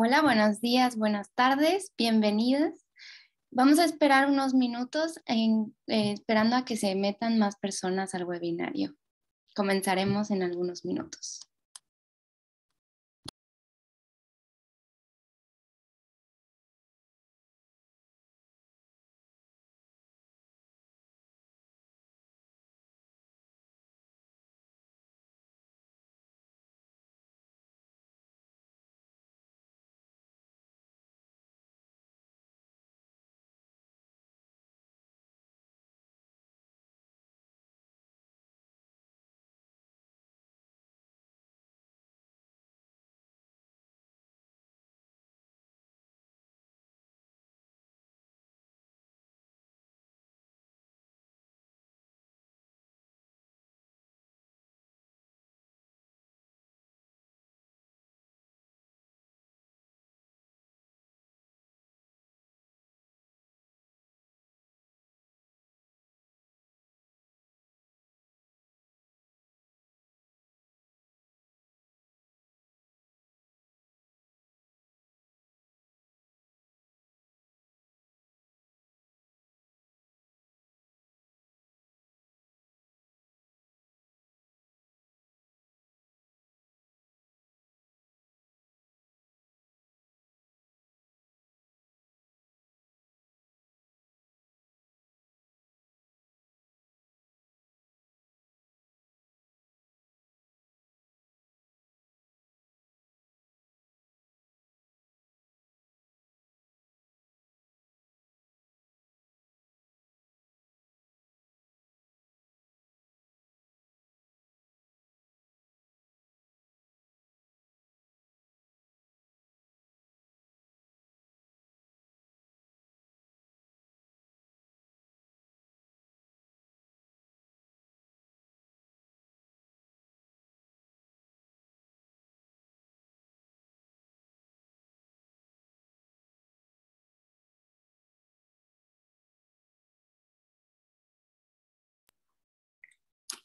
Hola, buenos días, buenas tardes, bienvenidas. Vamos a esperar unos minutos eh, esperando a que se metan más personas al webinario. Comenzaremos en algunos minutos.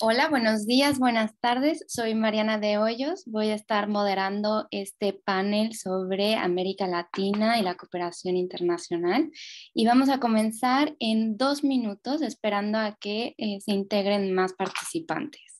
Hola, buenos días, buenas tardes. Soy Mariana de Hoyos. Voy a estar moderando este panel sobre América Latina y la cooperación internacional. Y vamos a comenzar en dos minutos, esperando a que eh, se integren más participantes.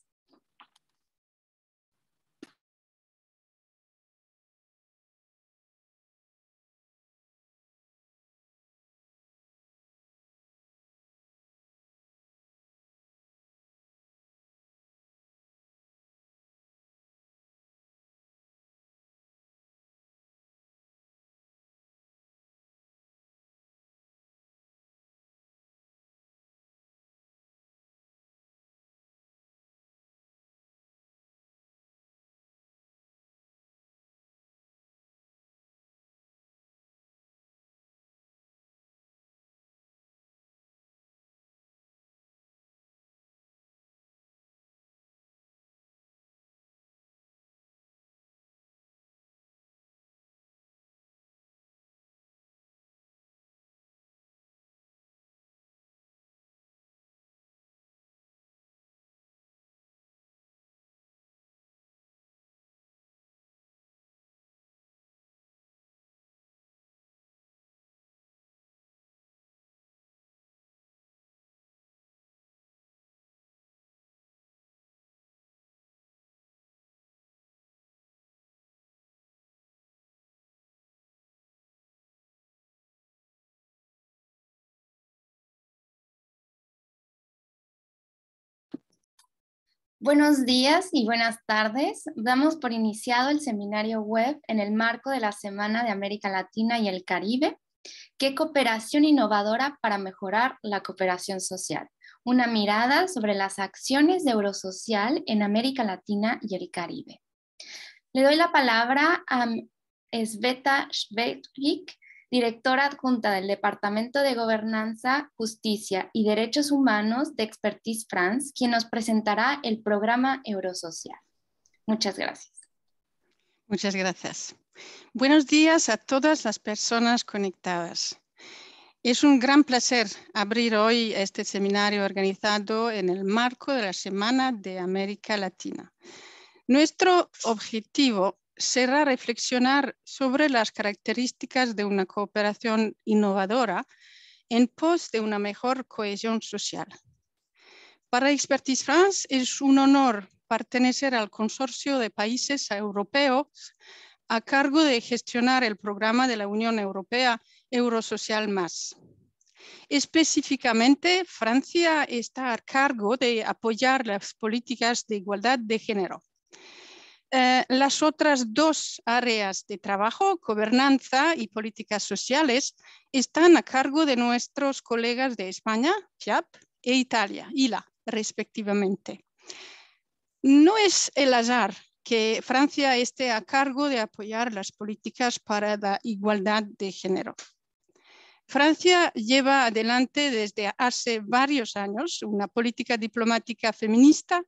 Buenos días y buenas tardes. Damos por iniciado el seminario web en el marco de la Semana de América Latina y el Caribe. ¿Qué cooperación innovadora para mejorar la cooperación social? Una mirada sobre las acciones de Eurosocial en América Latina y el Caribe. Le doy la palabra a Sveta Švetvik, directora adjunta del Departamento de Gobernanza, Justicia y Derechos Humanos de Expertise France, quien nos presentará el programa Eurosocial. Muchas gracias. Muchas gracias. Buenos días a todas las personas conectadas. Es un gran placer abrir hoy este seminario organizado en el marco de la Semana de América Latina. Nuestro objetivo será reflexionar sobre las características de una cooperación innovadora en pos de una mejor cohesión social. Para Expertise France es un honor pertenecer al consorcio de países europeos a cargo de gestionar el programa de la Unión Europea Eurosocial Más. Específicamente, Francia está a cargo de apoyar las políticas de igualdad de género. Eh, las otras dos áreas de trabajo, gobernanza y políticas sociales, están a cargo de nuestros colegas de España, FIAP, e Italia, ILA, respectivamente. No es el azar que Francia esté a cargo de apoyar las políticas para la igualdad de género. Francia lleva adelante desde hace varios años una política diplomática feminista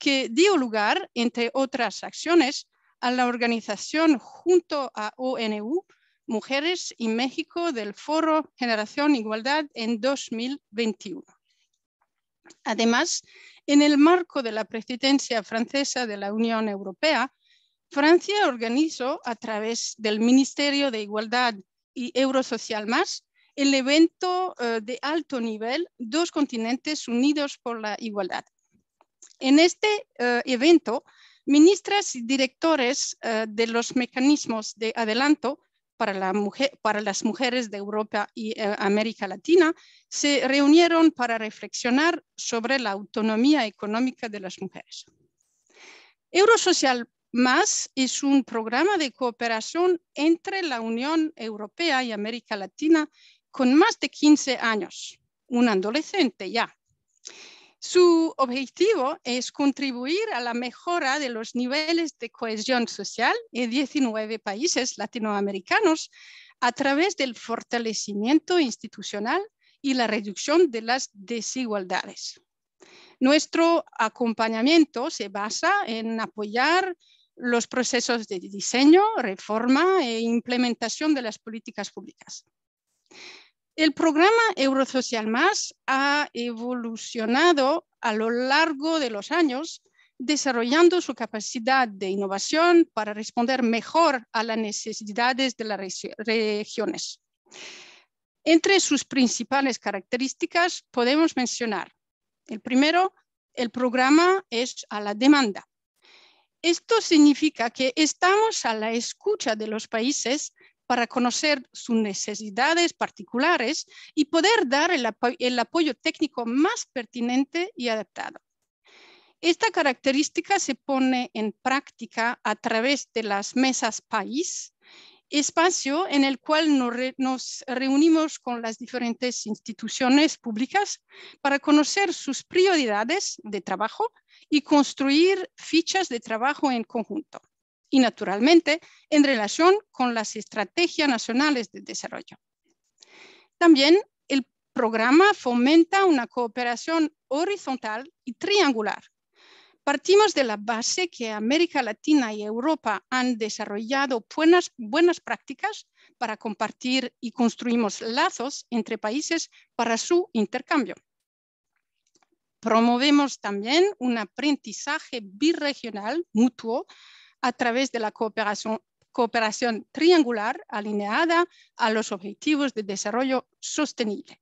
que dio lugar, entre otras acciones, a la organización junto a ONU Mujeres y México del Foro Generación Igualdad en 2021. Además, en el marco de la presidencia francesa de la Unión Europea, Francia organizó a través del Ministerio de Igualdad y Eurosocial Más el evento eh, de alto nivel Dos continentes unidos por la igualdad, en este eh, evento, ministras y directores eh, de los mecanismos de adelanto para, las mujeres de Europa y eh, América Latina se reunieron para reflexionar sobre la autonomía económica de las mujeres. Eurosocial Más es un programa de cooperación entre la Unión Europea y América Latina con más de 15 años, un adolescente ya. Su objetivo es contribuir a la mejora de los niveles de cohesión social en 19 países latinoamericanos a través del fortalecimiento institucional y la reducción de las desigualdades. Nuestro acompañamiento se basa en apoyar los procesos de diseño, reforma e implementación de las políticas públicas. El programa Eurosocial Más ha evolucionado a lo largo de los años, desarrollando su capacidad de innovación para responder mejor a las necesidades de las regiones. Entre sus principales características podemos mencionar, el primero, el programa es a la demanda. Esto significa que estamos a la escucha de los países para conocer sus necesidades particulares y poder dar el, apoyo técnico más pertinente y adaptado. Esta característica se pone en práctica a través de las mesas país, espacio en el cual nos, reunimos con las diferentes instituciones públicas para conocer sus prioridades de trabajo y construir fichas de trabajo en conjunto y, naturalmente, en relación con las estrategias nacionales de desarrollo. También el programa fomenta una cooperación horizontal y triangular. Partimos de la base que América Latina y Europa han desarrollado buenas, prácticas para compartir y construimos lazos entre países para su intercambio. Promovemos también un aprendizaje birregional mutuo a través de la cooperación, triangular alineada a los objetivos de desarrollo sostenible.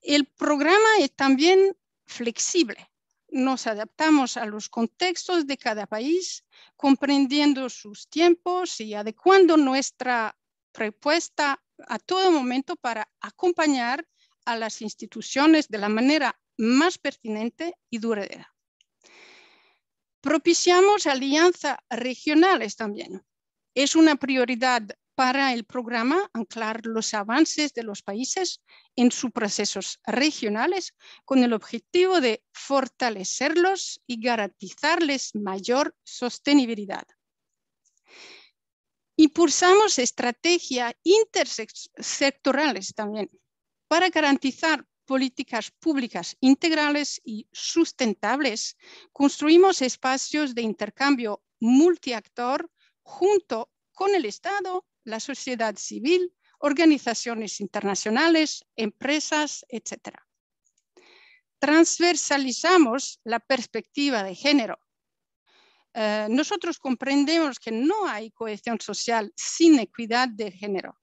El programa es también flexible. Nos adaptamos a los contextos de cada país, comprendiendo sus tiempos y adecuando nuestra propuesta a todo momento para acompañar a las instituciones de la manera más pertinente y duradera. Propiciamos alianzas regionales también. Es una prioridad para el programa anclar los avances de los países en sus procesos regionales con el objetivo de fortalecerlos y garantizarles mayor sostenibilidad. Impulsamos estrategias intersectorales también para garantizar políticas públicas integrales y sustentables, construimos espacios de intercambio multiactor junto con el Estado, la sociedad civil, organizaciones internacionales, empresas, etc. Transversalizamos la perspectiva de género. Eh, nosotros comprendemos que no hay cohesión social sin equidad de género.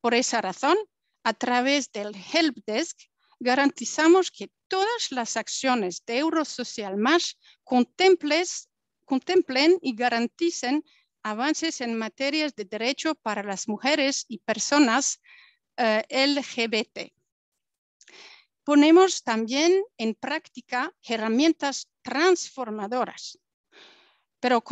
Por esa razón, a través del Helpdesk garantizamos que todas las acciones de Eurosocial Más contemplen y garanticen avances en materias de derecho para las mujeres y personas eh, LGBT. Ponemos también en práctica herramientas transformadoras, pero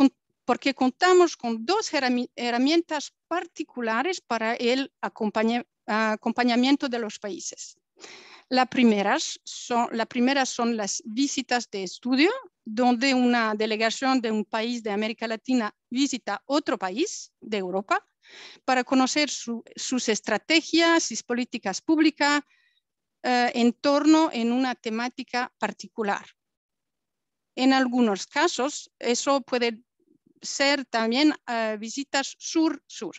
porque contamos con dos herramientas particulares para el acompañamiento de los países. Las primeras son, las visitas de estudio, donde una delegación de un país de América Latina visita otro país de Europa para conocer sus estrategias, sus políticas públicas eh, en torno en una temática particular. En algunos casos, eso puede ser también eh, visitas sur-sur,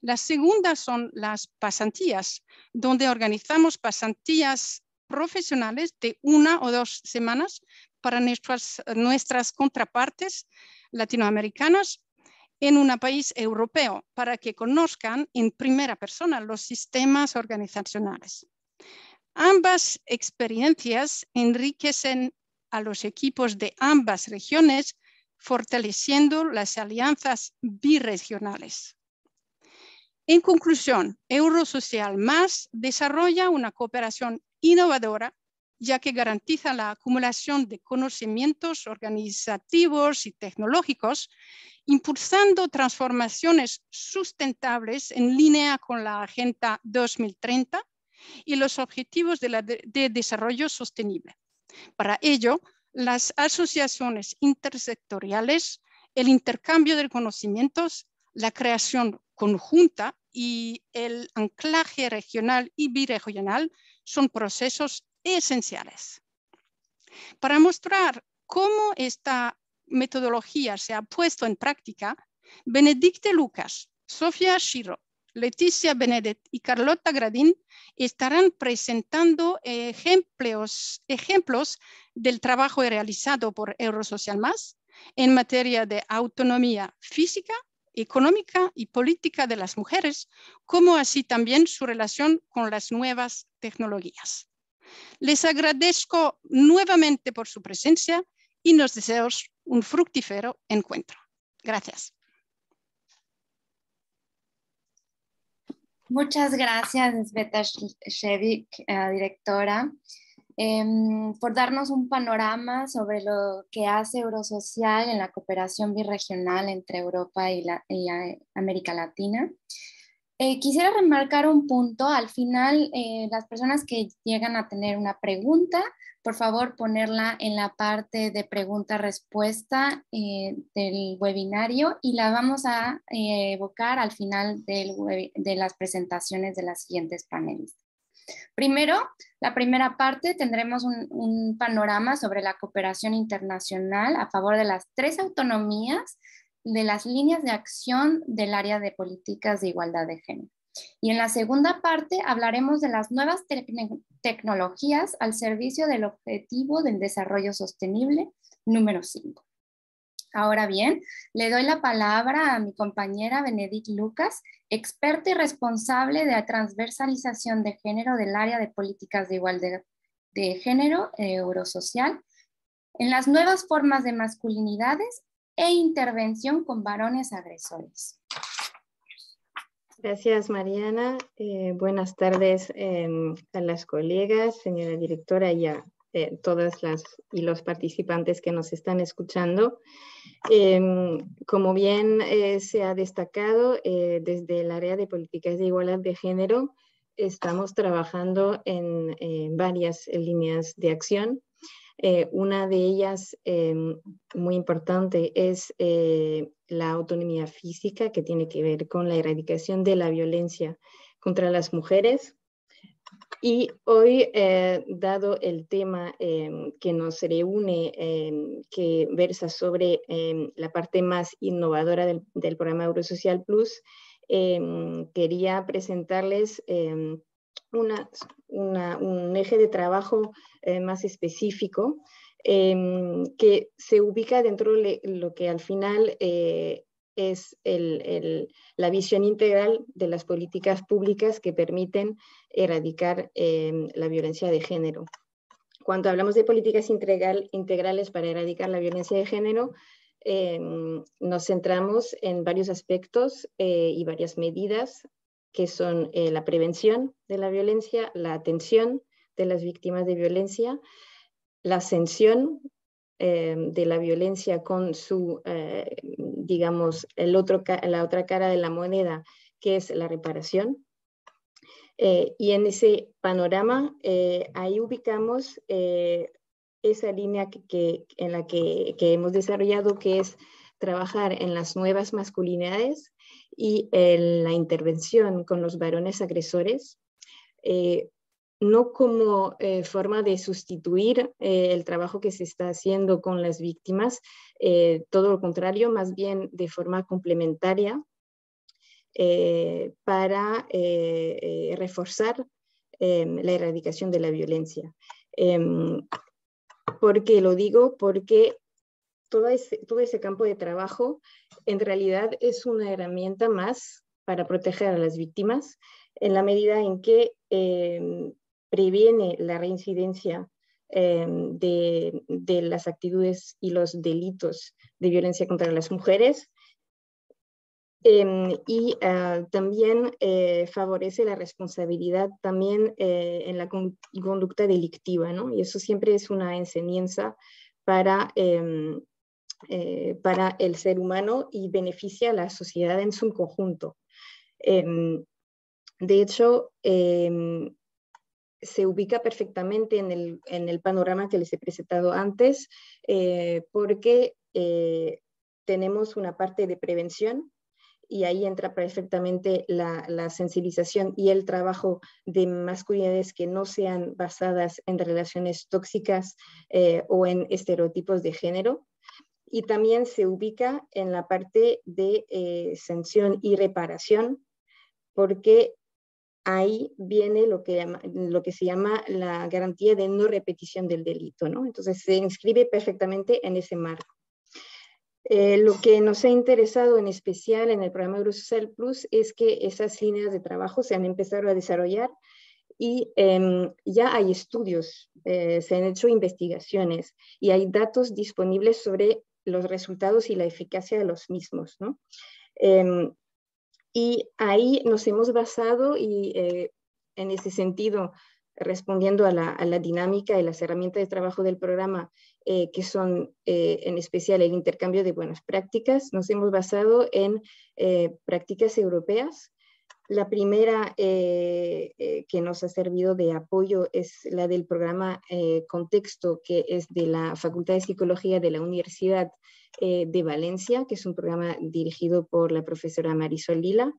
la segunda son las pasantías, donde organizamos pasantías profesionales de una o dos semanas para nuestras, contrapartes latinoamericanas en un país europeo para que conozcan en primera persona los sistemas organizacionales. Ambas experiencias enriquecen a los equipos de ambas regiones, fortaleciendo las alianzas biregionales. En conclusión, Eurosocial Más desarrolla una cooperación innovadora, ya que garantiza la acumulación de conocimientos organizativos y tecnológicos, impulsando transformaciones sustentables en línea con la Agenda 2030 y los objetivos de, desarrollo sostenible. Para ello, las asociaciones intersectoriales, el intercambio de conocimientos la creación conjunta y el anclaje regional y biregional son procesos esenciales. Para mostrar cómo esta metodología se ha puesto en práctica, Benedicte Lucas, Sofía Shiro, Leticia Benedet y Carlota Gradín estarán presentando ejemplos, ejemplos del trabajo realizado por Eurosocial Más en materia de autonomía física económica y política de las mujeres, como así también su relación con las nuevas tecnologías. Les agradezco nuevamente por su presencia y nos deseo un fructífero encuentro. Gracias. Muchas gracias, Sveta Shevik, eh, directora. Em, por darnos un panorama sobre lo que hace Eurosocial en la cooperación biregional entre Europa y, la, América Latina. Eh, quisiera remarcar un punto. Al final, eh, las personas que llegan a tener una pregunta, por favor ponerla en la parte de pregunta-respuesta eh, del webinario y la vamos a evocar al final del de las presentaciones de las siguientes panelistas. Primero, la primera parte tendremos un, panorama sobre la cooperación internacional a favor de las tres autonomías de las líneas de acción del área de políticas de igualdad de género. Y en la segunda parte hablaremos de las nuevas tecnologías al servicio del objetivo del desarrollo sostenible número 5. Ahora bien, le doy la palabra a mi compañera Benedict Lucas, experta y responsable de la transversalización de género del área de políticas de igualdad de género eh, eurosocial en las nuevas formas de masculinidades e intervención con varones agresores. Gracias, Mariana. Eh, buenas tardes em, a las colegas, señora directora y a eh, todas las y los participantes que nos están escuchando. Em, como bien eh, se ha destacado, eh, desde el área de políticas de igualdad de género estamos trabajando en eh, varias líneas de acción. una de ellas em, muy importante es la autonomía física que tiene que ver con la erradicación de la violencia contra las mujeres. Y hoy, eh, dado el tema em, que nos reúne, em, que versa sobre em, la parte más innovadora del, programa Eurosocial Plus, quería presentarles una, un eje de trabajo eh, más específico que se ubica dentro de lo que al final eh, es la visión integral de las políticas públicas que permiten erradicar em, la violencia de género. Cuando hablamos de políticas integrales para erradicar la violencia de género, em, nos centramos en varios aspectos eh, y varias medidas que son eh, la prevención de la violencia, la atención de las víctimas de violencia, la ascensión Em, de la violencia con su, eh, digamos, el otro, la otra cara de la moneda, que es la reparación. Eh, y en ese panorama, eh, ahí ubicamos esa línea que, en la que, hemos desarrollado, que es trabajar en las nuevas masculinidades y en la intervención con los varones agresores no como eh, forma de sustituir eh, el trabajo que se está haciendo con las víctimas, eh, todo lo contrario, más bien de forma complementaria para reforzar em, la erradicación de la violencia. Em, ¿Por qué lo digo? Porque todo ese, todo ese campo de trabajo en realidad es una herramienta más para proteger a las víctimas en la medida en que em, previene la reincidencia em, de, las actitudes y los delitos de violencia contra las mujeres em, y ah, también eh, favorece la responsabilidad también eh, en la conducta delictiva, Y eso siempre es una enseñanza para, em, eh, para el ser humano y beneficia a la sociedad en su conjunto. de hecho, se ubica perfectamente en el, panorama que les he presentado antes, eh, porque eh, tenemos una parte de prevención y ahí entra perfectamente la, sensibilización y el trabajo de masculinidades que no sean basadas en relaciones tóxicas eh, o en estereotipos de género. Y también se ubica en la parte de sanción y reparación, porque ahí viene lo que, se llama la garantía de no repetición del delito, ¿no? Entonces se inscribe perfectamente en ese marco. Eh, lo que nos ha interesado en especial en el programa Eurosocial Plus es que esas líneas de trabajo se han empezado a desarrollar y em, ya hay estudios, eh, se han hecho investigaciones y hay datos disponibles sobre los resultados y la eficacia de los mismos. ¿no? Em, y ahí nos hemos basado y eh, en ese sentido, respondiendo a la, dinámica y las herramientas de trabajo del programa, eh, que son eh, en especial el intercambio de buenas prácticas, nos hemos basado en prácticas europeas. La primera que nos ha servido de apoyo es la del programa Contexto, que es de la Facultad de Psicología de la Universidad eh, de Valencia, que es un programa dirigido por la profesora Marisol Lila.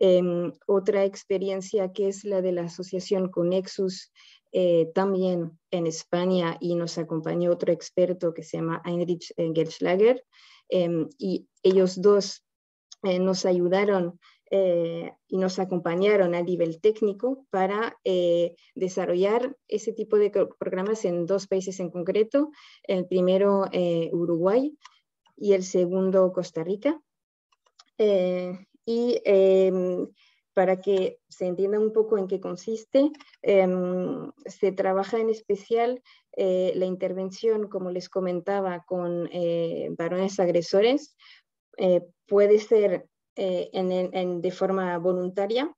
Em, otra experiencia que es la de la asociación Conexus, eh, también en España, y nos acompañó otro experto que se llama Heinrich eh, Gerschlager, em, y ellos dos nos ayudaron y nos acompañaron a nivel técnico para desarrollar ese tipo de programas en dos países en concreto. El primero, Uruguay, y el segundo Costa Rica. Eh, y em, para que se entienda un poco en qué consiste, em, se trabaja en especial eh, la intervención, como les comentaba, con eh, varones agresores. puede ser de forma voluntaria,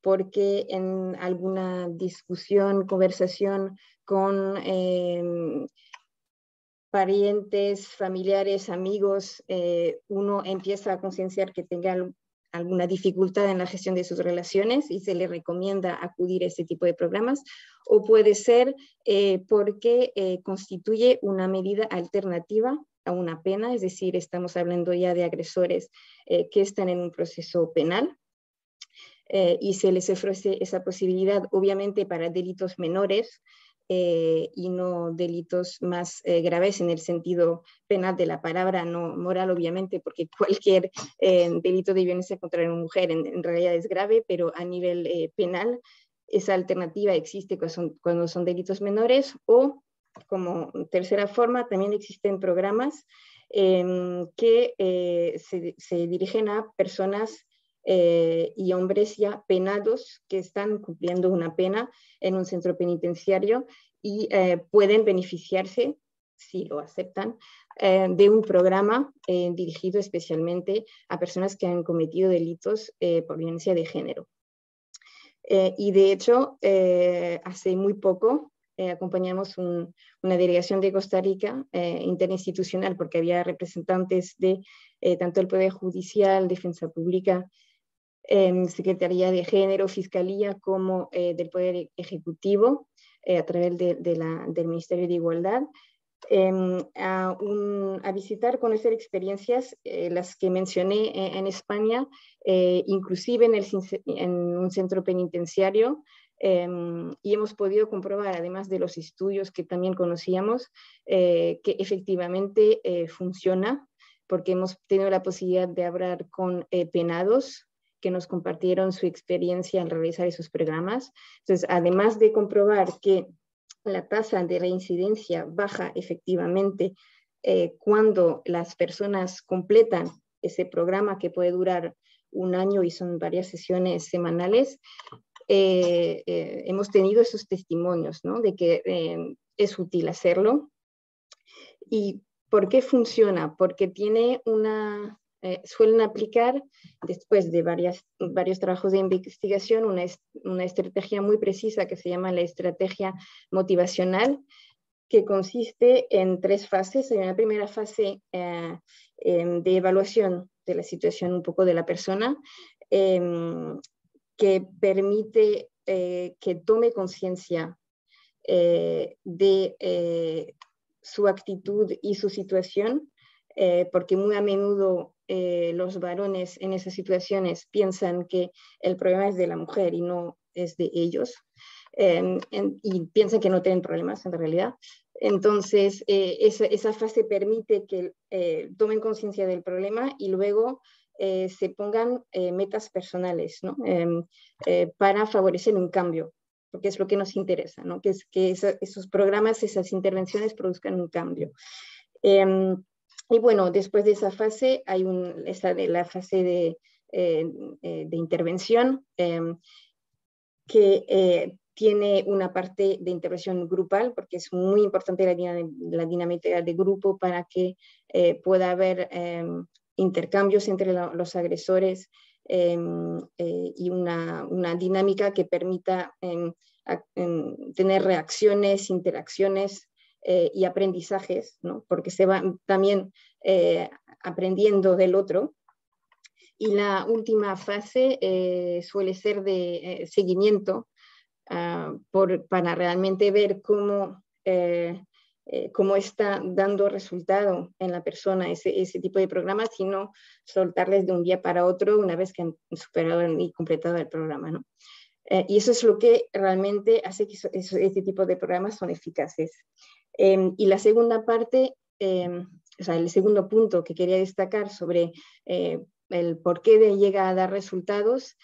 porque en alguna discusión, conversación con em, parientes, familiares, amigos, eh, uno empieza a concienciar que tenga alguna dificultad en la gestión de sus relaciones y se le recomienda acudir a este tipo de programas, o puede ser eh, porque eh, constituye una medida alternativa a una pena, es decir, estamos hablando ya de agresores que están en un proceso penal y se les ofrece esa posibilidad, obviamente, para delitos menores, eh, y no delitos más eh, graves en el sentido penal de la palabra, no moral obviamente, porque cualquier eh, delito de violencia contra una mujer en, realidad es grave, pero a nivel penal esa alternativa existe cuando son, cuando son delitos menores o como tercera forma también existen programas em, que se, se, dirigen a personas eh, y hombres ya penados que están cumpliendo una pena en un centro penitenciario y eh, pueden beneficiarse, si lo aceptan, eh, de un programa dirigido especialmente a personas que han cometido delitos por violencia de género. y de hecho, hace muy poco acompañamos una delegación de Costa Rica interinstitucional porque había representantes de tanto el Poder Judicial, Defensa Pública, Secretaría de Género, Fiscalía, como eh, del Poder e-, Ejecutivo, eh, a través de, del Ministerio de Igualdad, em, a, visitar, conocer experiencias, eh, las que mencioné en España, inclusive en, el, en un centro penitenciario, em, y hemos podido comprobar, además de los estudios que también conocíamos, que efectivamente funciona, porque hemos tenido la posibilidad de hablar con penados que nos compartieron su experiencia al realizar esos programas. Entonces, además de comprobar que la tasa de reincidencia baja efectivamente eh, cuando las personas completan ese programa que puede durar un año y son varias sesiones semanales, eh, eh, hemos tenido esos testimonios ¿no? de que es útil hacerlo. ¿Y por qué funciona? Porque tiene una eh, suelen aplicar después de varias, varios trabajos de investigación una, una estrategia muy precisa que se llama la estrategia motivacional, que consiste en tres fases. Hay una primera fase eh, em, de evaluación de la situación un poco de la persona em, que permite eh, que tome conciencia de su actitud y su situación porque muy a menudo eh, los varones en esas situaciones piensan que el problema es de la mujer y no es de ellos, em, y piensan que no tienen problemas en realidad. Entonces, eh, esa, fase permite que eh, tomen conciencia del problema y luego se pongan metas personales em, para favorecer un cambio, porque es lo que nos interesa, ¿no? que, que esos programas, esas intervenciones produzcan un cambio. Em, y bueno, después de esa fase hay la fase de, eh, eh, intervención em, que eh, tiene una parte de intervención grupal, porque es muy importante la, dinámica de grupo para que pueda haber em, intercambios entre los agresores em, y una, dinámica que permita tener reacciones, interacciones eh, y aprendizajes, ¿no? porque se van también eh, aprendiendo del otro. Y la última fase eh, suele ser de seguimiento ah, para realmente ver cómo, cómo está dando resultado en la persona ese, ese tipo de programa, sino soltarles de un día para otro una vez que han superado y completado el programa. ¿no? y eso es lo que realmente hace que este tipo de programas son eficaces. Em, y la segunda parte, em, o sea, el segundo punto que quería destacar sobre eh, el por qué de llega a dar resultados,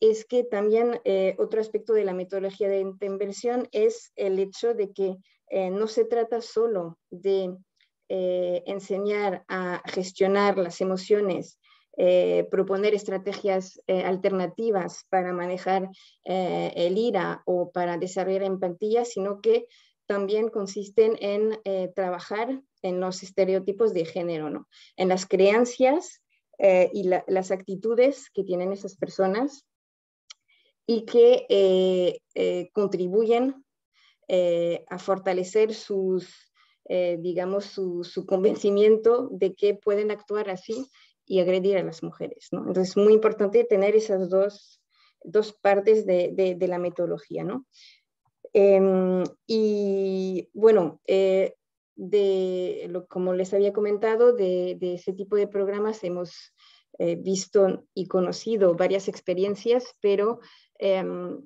es que también eh, otro aspecto de la metodología de intervención es el hecho de que eh, no se trata solo de enseñar a gestionar las emociones proponer estrategias alternativas para manejar el ira o para desarrollar empatía, sino que también consisten en eh, trabajar en los estereotipos de género, ¿no? en las creencias eh, y las actitudes que tienen esas personas y que eh, contribuyen a fortalecer sus, digamos, su, convencimiento de que pueden actuar así y agredir a las mujeres. Entonces es muy importante tener esas dos, partes de, de la metodología. ¿no? Em, y bueno, eh, de como les había comentado, de, de ese tipo de programas hemos eh, visto y conocido varias experiencias, pero em,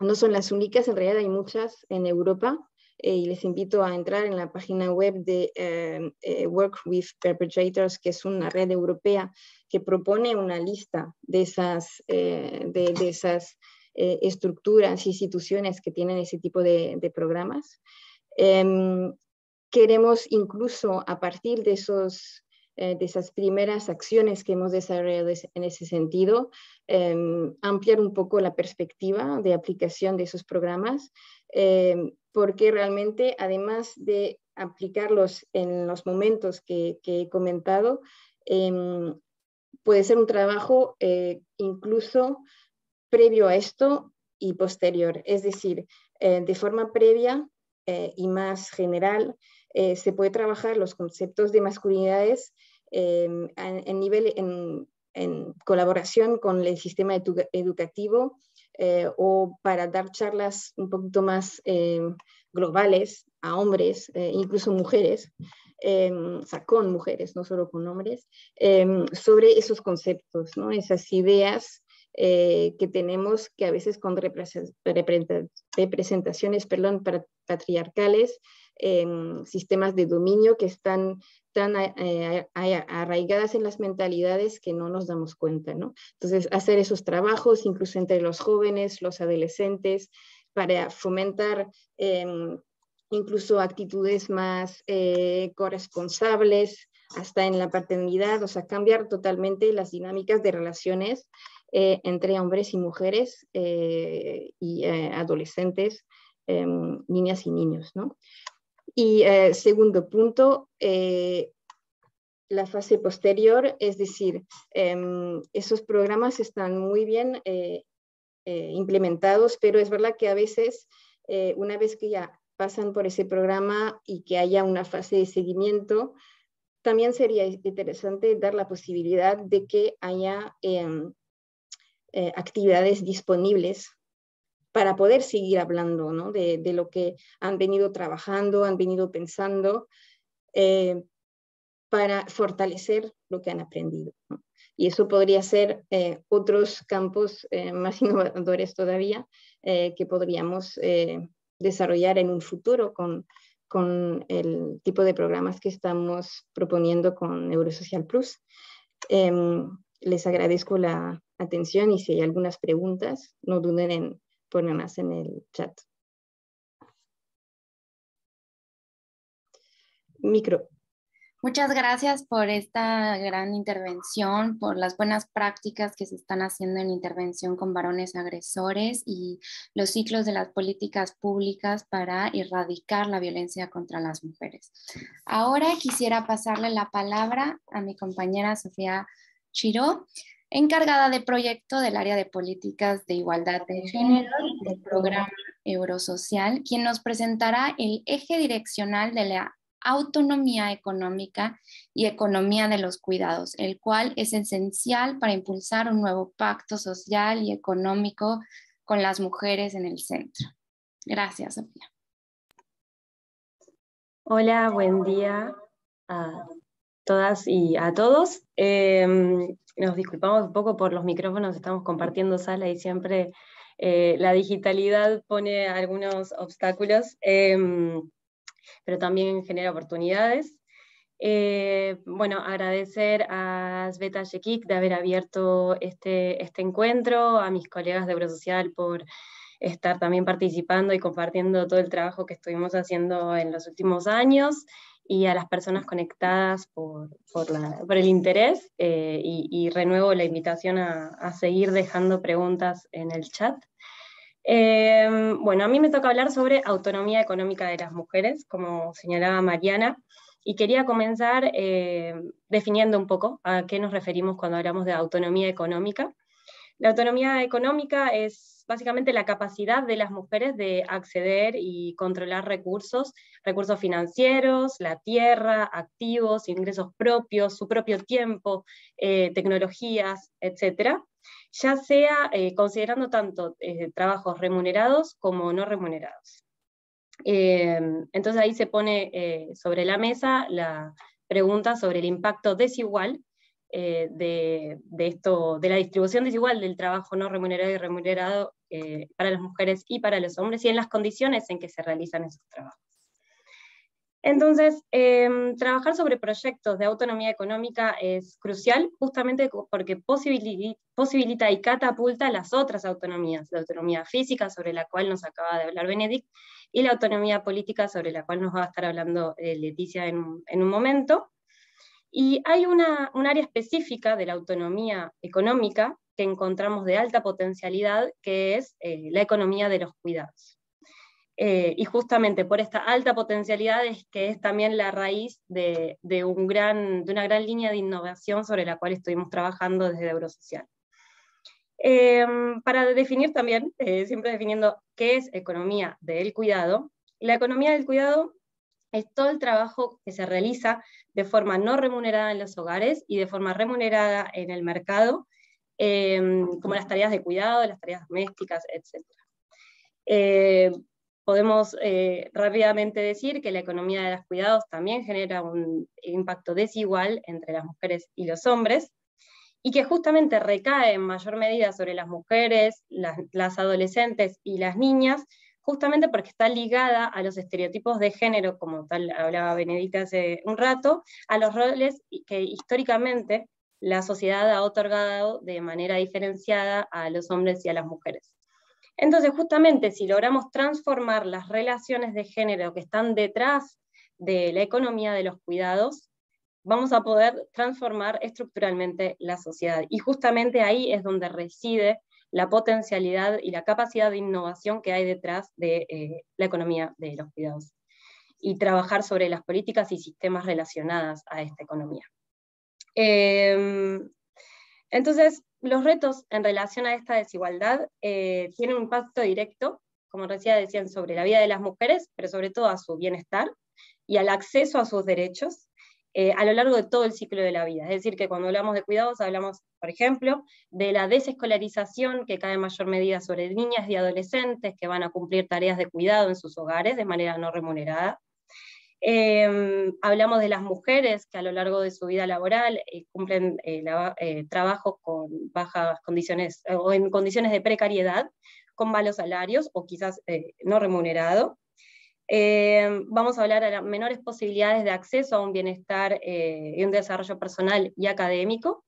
no son las únicas, en realidad hay muchas en Europa. Eh, y les invito a entrar en la página web de em, Work with Perpetrators, que es una red europea que propone una lista de esas, de, de esas eh, estructuras, instituciones que tienen ese tipo de, programas. Em, queremos incluso a partir de, esos, eh, de esas primeras acciones que hemos desarrollado en ese sentido, em, ampliar un poco la perspectiva de aplicación de esos programas, em, porque realmente además de aplicarlos en los momentos que, he comentado, puede ser un trabajo eh, incluso previo a esto y posterior. Es decir, eh, de forma previa eh, y más general, eh, se puede trabajar los conceptos de masculinidades en, nivel, en, colaboración con el sistema educativo o para dar charlas un poquito más globales a hombres, incluso mujeres, o sea, con mujeres, no solo con hombres, sobre esos conceptos, ¿no? esas ideas eh, que tenemos que a veces con representaciones perdón, patriarcales, em, sistemas de dominio que están tan eh, arraigadas en las mentalidades que no nos damos cuenta. ¿no? Entonces, hacer esos trabajos, incluso entre los jóvenes, los adolescentes, para fomentar em, incluso actitudes más eh, corresponsables, hasta en la paternidad, o sea, cambiar totalmente las dinámicas de relaciones eh, entre hombres y mujeres eh, y eh, adolescentes, em, niñas y niños. ¿no? Y segundo punto, la fase posterior, es decir, em, esos programas están muy bien implementados, pero es verdad que a veces, una vez que ya pasan por ese programa y que haya una fase de seguimiento, también sería interesante dar la posibilidad de que haya em, eh, actividades disponibles para poder seguir hablando de, lo que han venido trabajando, han venido pensando, eh, para fortalecer lo que han aprendido. Y eso podría ser eh, otros campos más innovadores todavía que podríamos desarrollar en un futuro con, con el tipo de programas que estamos proponiendo con Neurosocial Plus. Em, les agradezco la, atención y si hay algunas preguntas, no duden en ponerlas en el chat. Micro. Muchas gracias por esta gran intervención, por las buenas prácticas que se están haciendo en intervención con varones agresores y los ciclos de las políticas públicas para erradicar la violencia contra las mujeres. Ahora quisiera pasarle la palabra a mi compañera Sofía Chiró encargada de proyecto del área de políticas de igualdad de género del programa Eurosocial, quien nos presentará el eje direccional de la autonomía económica y economía de los cuidados, el cual es esencial para impulsar un nuevo pacto social y económico con las mujeres en el centro. Gracias, Sofía. Hola, buen día a todas y a todos. Em, nos disculpamos un poco por los micrófonos, estamos compartiendo sala y siempre eh, la digitalidad pone algunos obstáculos, em, pero también genera oportunidades. Eh, bueno, agradecer a Sveta Yekik de haber abierto este, este encuentro, a mis colegas de Eurosocial por estar también participando y compartiendo todo el trabajo que estuvimos haciendo en los últimos años y a las personas conectadas por, el interés eh, y, renuevo la invitación a, seguir dejando preguntas en el chat. Em, bueno, a mí me toca hablar sobre autonomía económica de las mujeres, como señalaba Mariana, y quería comenzar eh, definiendo un poco a qué nos referimos cuando hablamos de autonomía económica. La autonomía económica es básicamente la capacidad de las mujeres de acceder y controlar recursos, recursos financieros, la tierra, activos, ingresos propios, su propio tiempo, eh, tecnologías, etc. Ya sea eh, considerando tanto eh, trabajos remunerados como no remunerados. Em, entonces ahí se pone sobre la mesa la pregunta sobre el impacto desigual eh, de, esto, de la distribución desigual del trabajo no remunerado y remunerado eh, para las mujeres y para los hombres y en las condiciones en que se realizan esos trabajos. Entonces, em, trabajar sobre proyectos de autonomía económica es crucial justamente porque posibilita y catapulta las otras autonomías, la autonomía física sobre la cual nos acaba de hablar Benedict y la autonomía política sobre la cual nos va a estar hablando eh, Leticia en un momento. Y hay un área específica de la autonomía económica que encontramos de alta potencialidad, que es eh, la economía de los cuidados. Eh, y justamente por esta alta potencialidad es que es también la raíz de, un gran, de una gran línea de innovación sobre la cual estuvimos trabajando desde Eurosocial. Eh, para definir también, siempre definiendo qué es economía del cuidado, la economía del cuidado es todo el trabajo que se realiza de forma no remunerada en los hogares y de forma remunerada en el mercado, em, como las tareas de cuidado, las tareas domésticas, etc. Eh, podemos eh, rápidamente decir que la economía de los cuidados también genera un impacto desigual entre las mujeres y los hombres, y que justamente recae en mayor medida sobre las mujeres, las adolescentes y las niñas, justamente porque está ligada a los estereotipos de género, como tal hablaba Benedita hace un rato, a los roles que históricamente la sociedad ha otorgado de manera diferenciada a los hombres y a las mujeres. Entonces, justamente si logramos transformar las relaciones de género que están detrás de la economía de los cuidados, vamos a poder transformar estructuralmente la sociedad. Y justamente ahí es donde reside la potencialidad y la capacidad de innovación que hay detrás de eh, la economía de los cuidados y trabajar sobre las políticas y sistemas relacionadas a esta economía. Em, entonces, los retos en relación a esta desigualdad eh, tienen un impacto directo, como decía, decían, sobre la vida de las mujeres, pero sobre todo a su bienestar y al acceso a sus derechos, eh, a lo largo de todo el ciclo de la vida. Es decir, que cuando hablamos de cuidados, hablamos, por ejemplo, de la desescolarización que cae en mayor medida sobre niñas y adolescentes que van a cumplir tareas de cuidado en sus hogares de manera no remunerada. Em, hablamos de las mujeres que a lo largo de su vida laboral eh, cumplen eh, trabajos con bajas condiciones o en condiciones de precariedad, con malos salarios o quizás no remunerado. Eh, vamos a hablar de las menores posibilidades de acceso a un bienestar eh, y un desarrollo personal y académico.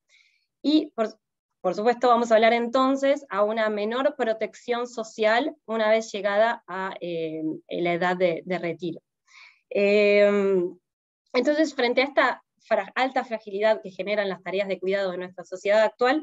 Y, por, supuesto, vamos a hablar entonces a una menor protección social una vez llegada a eh, la edad de, retiro. entonces, frente a esta alta fragilidad que generan las tareas de cuidado de nuestra sociedad actual,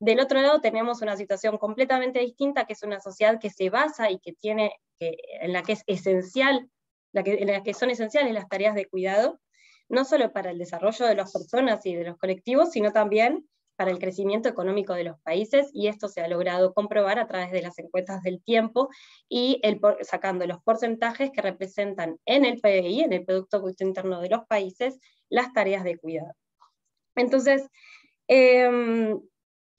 del otro lado tenemos una situación completamente distinta, que es una sociedad que se basa y que tiene, en la que es esencial, en la que son esenciales las tareas de cuidado, no solo para el desarrollo de las personas y de los colectivos, sino también para el crecimiento económico de los países y esto se ha logrado comprobar a través de las encuestas del tiempo y el, sacando los porcentajes que representan en el PBI, en el Producto Interno de los países, las tareas de cuidado. Entonces, em,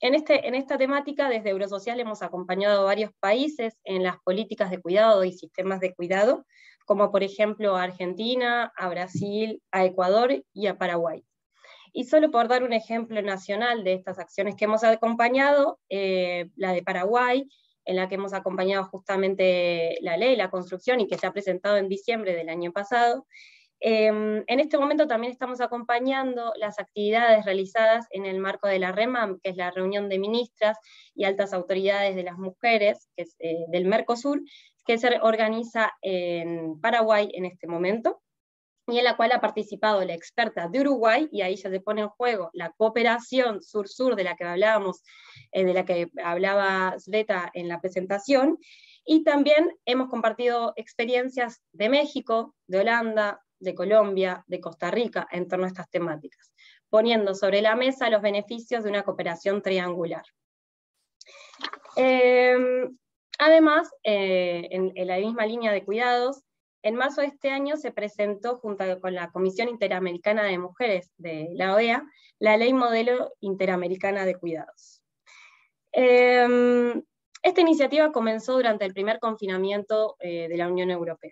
este, en, esta temática, desde Eurosocial hemos acompañado a varios países en las políticas de cuidado y sistemas de cuidado, como por ejemplo a Argentina, a Brasil, a Ecuador y a Paraguay. Y solo por dar un ejemplo nacional de estas acciones que hemos acompañado, eh, la de Paraguay, en la que hemos acompañado justamente la ley, la construcción y que se ha presentado en diciembre del año pasado, Em, en este momento también estamos acompañando las actividades realizadas en el marco de la REMAM, que es la reunión de ministras y altas autoridades de las mujeres eh, del Mercosur, que se organiza en Paraguay en este momento y en la cual ha participado la experta de Uruguay, y ahí ya se pone en juego la cooperación sur-sur de la que hablábamos, eh, de la que hablaba Sveta en la presentación, y también hemos compartido experiencias de México, de Holanda, de Colombia, de Costa Rica en torno a estas temáticas, poniendo sobre la mesa los beneficios de una cooperación triangular. Em, además, eh, en, la misma línea de cuidados, en marzo de este año se presentó junto con la Comisión Interamericana de Mujeres de la OEA la Ley Modelo Interamericana de Cuidados. Em, esta iniciativa comenzó durante el primer confinamiento eh, de la Unión Europea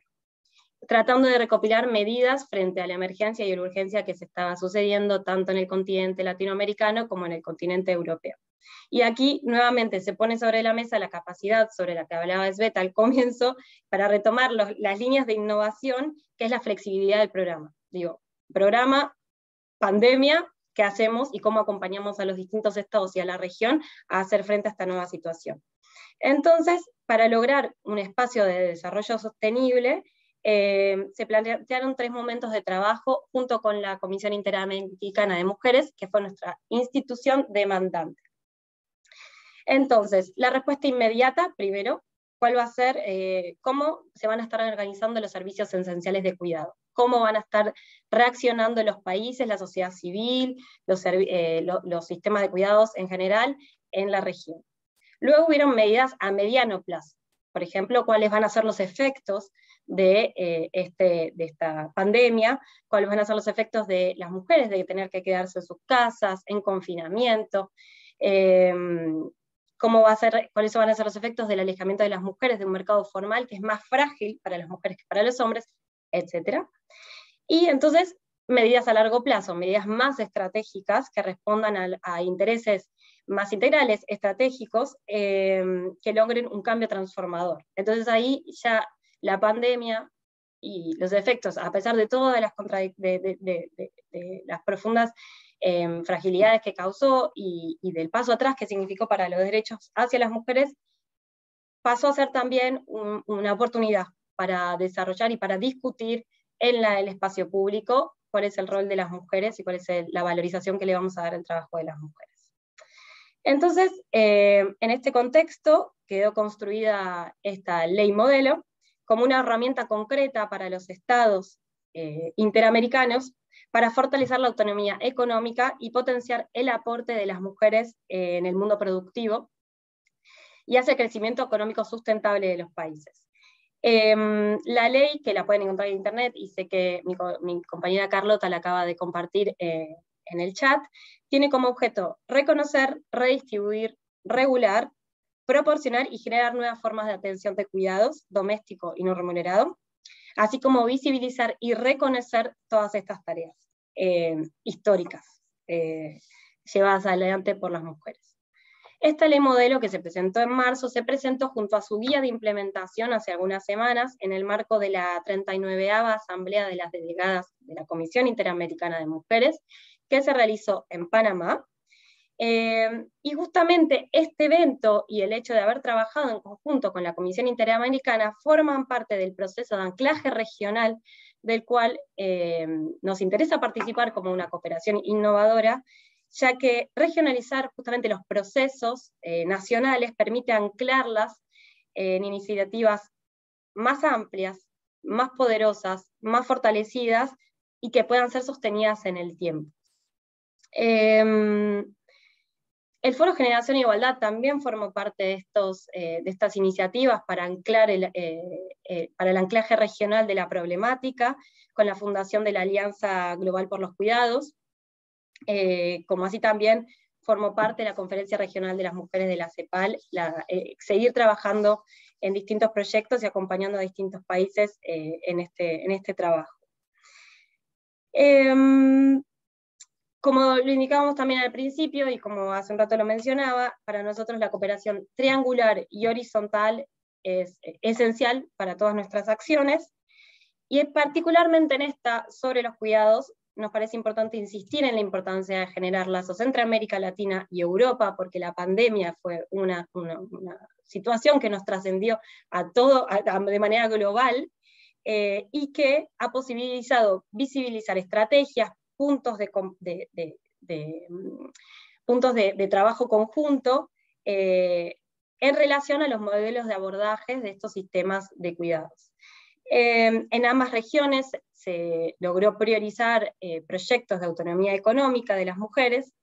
tratando de recopilar medidas frente a la emergencia y la urgencia que se estaba sucediendo tanto en el continente latinoamericano como en el continente europeo. Y aquí nuevamente se pone sobre la mesa la capacidad sobre la que hablaba Sveta al comienzo para retomar las líneas de innovación, que es la flexibilidad del programa. Digo, programa, pandemia, qué hacemos y cómo acompañamos a los distintos estados y a la región a hacer frente a esta nueva situación. Entonces, para lograr un espacio de desarrollo sostenible, eh, se plantearon tres momentos de trabajo junto con la Comisión Interamericana de Mujeres, que fue nuestra institución demandante. Entonces, la respuesta inmediata, primero, cuál va a ser, eh, cómo se van a estar organizando los servicios esenciales de cuidado, cómo van a estar reaccionando los países, la sociedad civil, los, eh, los sistemas de cuidados en general en la región. Luego hubieron medidas a mediano plazo, por ejemplo, cuáles van a ser los efectos de, eh, este, de esta pandemia, cuáles van a ser los efectos de las mujeres de tener que quedarse en sus casas, en confinamiento, em, cómo va a ser, cuáles van a ser los efectos del alejamiento de las mujeres de un mercado formal que es más frágil para las mujeres que para los hombres, etc. Y entonces, medidas a largo plazo, medidas más estratégicas que respondan a intereses más integrales, estratégicos, em, que logren un cambio transformador. Entonces ahí ya la pandemia y los efectos, a pesar de todas las, profundas em, fragilidades que causó y, del paso atrás que significó para los derechos hacia las mujeres, pasó a ser también una oportunidad para desarrollar y para discutir en el espacio público cuál es el rol de las mujeres y cuál es la valorización que le vamos a dar al trabajo de las mujeres. Entonces, eh, en este contexto quedó construida esta ley modelo como una herramienta concreta para los estados eh, interamericanos para fortalecer la autonomía económica y potenciar el aporte de las mujeres eh, en el mundo productivo y hacia el crecimiento económico sustentable de los países. Em, la ley, que la pueden encontrar en internet, y sé que mi, compañera Carlota la acaba de compartir en el chat, tiene como objeto reconocer, redistribuir, regular, proporcionar y generar nuevas formas de atención de cuidados doméstico y no remunerado, así como visibilizar y reconocer todas estas tareas eh, históricas eh, llevadas adelante por las mujeres. Esta ley modelo que se presentó en marzo se presentó junto a su guía de implementación hace algunas semanas en el marco de la 39 Asamblea de las Delegadas de la Comisión Interamericana de Mujeres que se realizó en Panamá. Eh, y justamente este evento y el hecho de haber trabajado en conjunto con la Comisión Interamericana forman parte del proceso de anclaje regional del cual eh, nos interesa participar como una cooperación innovadora, ya que regionalizar justamente los procesos eh, nacionales permite anclarlas en iniciativas más amplias, más poderosas, más fortalecidas y que puedan ser sostenidas en el tiempo. Em, el Foro Generación e Igualdad también formó parte de, estos, eh, de estas iniciativas para, anclar el, eh, eh, para el anclaje regional de la problemática, con la fundación de la Alianza Global por los Cuidados, como así también formó parte de la Conferencia Regional de las Mujeres de la CEPAL, seguir trabajando en distintos proyectos y acompañando a distintos países en, este, en este trabajo. Em, como lo indicábamos también al principio y como hace un rato lo mencionaba, para nosotros la cooperación triangular y horizontal es esencial para todas nuestras acciones y particularmente en esta sobre los cuidados nos parece importante insistir en la importancia de generar lazos entre América Latina y Europa, porque la pandemia fue una, situación que nos trascendió a todo de manera global eh, y que ha posibilitado visibilizar estrategias, puntos de, mm, puntos de, trabajo conjunto eh, en relación a los modelos de abordajes de estos sistemas de cuidados. Em, en ambas regiones se logró priorizar eh, proyectos de autonomía económica de las mujeres,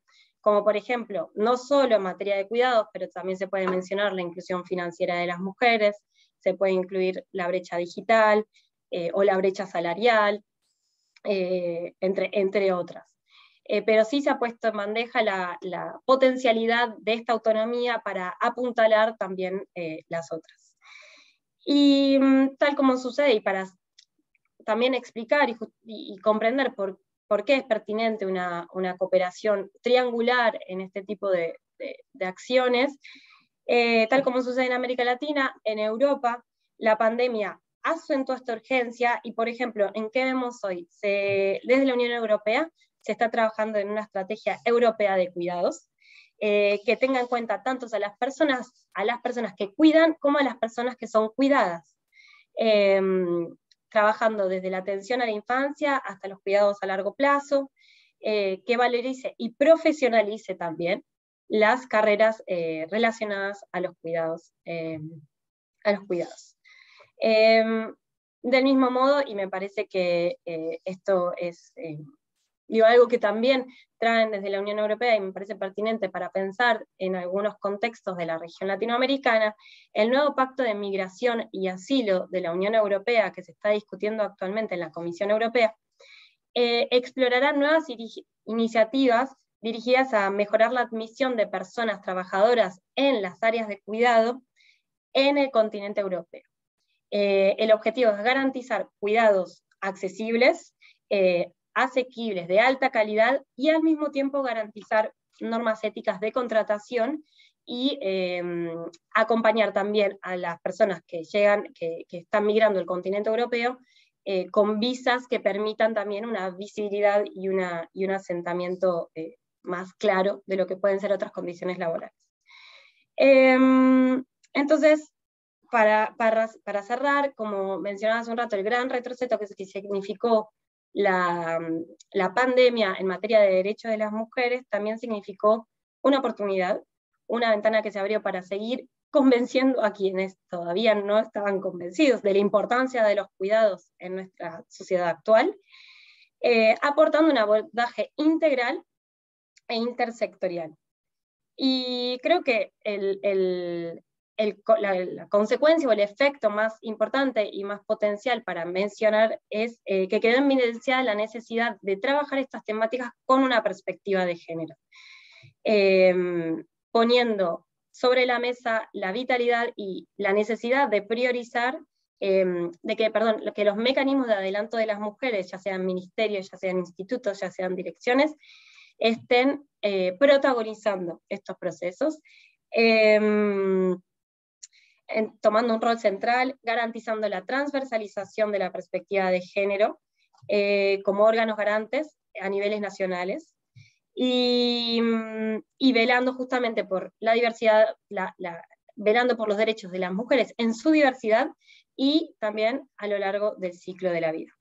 como por ejemplo, no solo en materia de cuidados, pero también se puede mencionar la inclusión financiera de las mujeres, se puede incluir la brecha digital eh, o la brecha salarial, eh, entre, entre, otras. Eh, pero sí se ha puesto en bandeja la, la potencialidad de esta autonomía para apuntalar también eh, las otras. Y mm, tal como sucede, y para también explicar y, y comprender por, por, qué es pertinente una, una, cooperación triangular en este tipo de, de, de acciones, tal como sucede en América Latina, en Europa, la pandemia Asunto esta urgencia y, por ejemplo, ¿en qué vemos hoy? desde la Unión Europea se está trabajando en una estrategia europea de cuidados eh, que tenga en cuenta tanto a las, personas, a las personas que cuidan como a las personas que son cuidadas, em, trabajando desde la atención a la infancia hasta los cuidados a largo plazo, eh, que valorice y profesionalice también las carreras eh, relacionadas a los cuidados. Em, a los cuidados. Em, del mismo modo, y me parece que eh, esto es eh, algo que también traen desde la Unión Europea y me parece pertinente para pensar en algunos contextos de la región latinoamericana, el nuevo pacto de migración y asilo de la Unión Europea que se está discutiendo actualmente en la Comisión Europea, eh, explorará nuevas iniciativas dirigidas a mejorar la admisión de personas trabajadoras en las áreas de cuidado en el continente europeo. Eh, el objetivo es garantizar cuidados accesibles, eh, asequibles, de alta calidad y al mismo tiempo garantizar normas éticas de contratación y em, acompañar también a las personas que llegan, que, están migrando al continente europeo, eh, con visas que permitan también una visibilidad y, y un asentamiento más claro de lo que pueden ser otras condiciones laborales. Em, entonces, para, cerrar, como mencionaba hace un rato, el gran retroceso que, significó la, pandemia en materia de derechos de las mujeres también significó una oportunidad, una ventana que se abrió para seguir convenciendo a quienes todavía no estaban convencidos de la importancia de los cuidados en nuestra sociedad actual, eh, aportando un abordaje integral e intersectorial. Y creo que el, la, consecuencia o el efecto más importante y más potencial para mencionar es eh, que quedó evidenciada la necesidad de trabajar estas temáticas con una perspectiva de género, em, poniendo sobre la mesa la vitalidad y la necesidad de priorizar, em, de que, perdón, que los mecanismos de adelanto de las mujeres, ya sean ministerios, ya sean institutos, ya sean direcciones, estén eh, protagonizando estos procesos. Em, tomando un rol central, garantizando la transversalización de la perspectiva de género eh, como órganos garantes a niveles nacionales y, mm, velando justamente por la diversidad, velando por los derechos de las mujeres en su diversidad y también a lo largo del ciclo de la vida.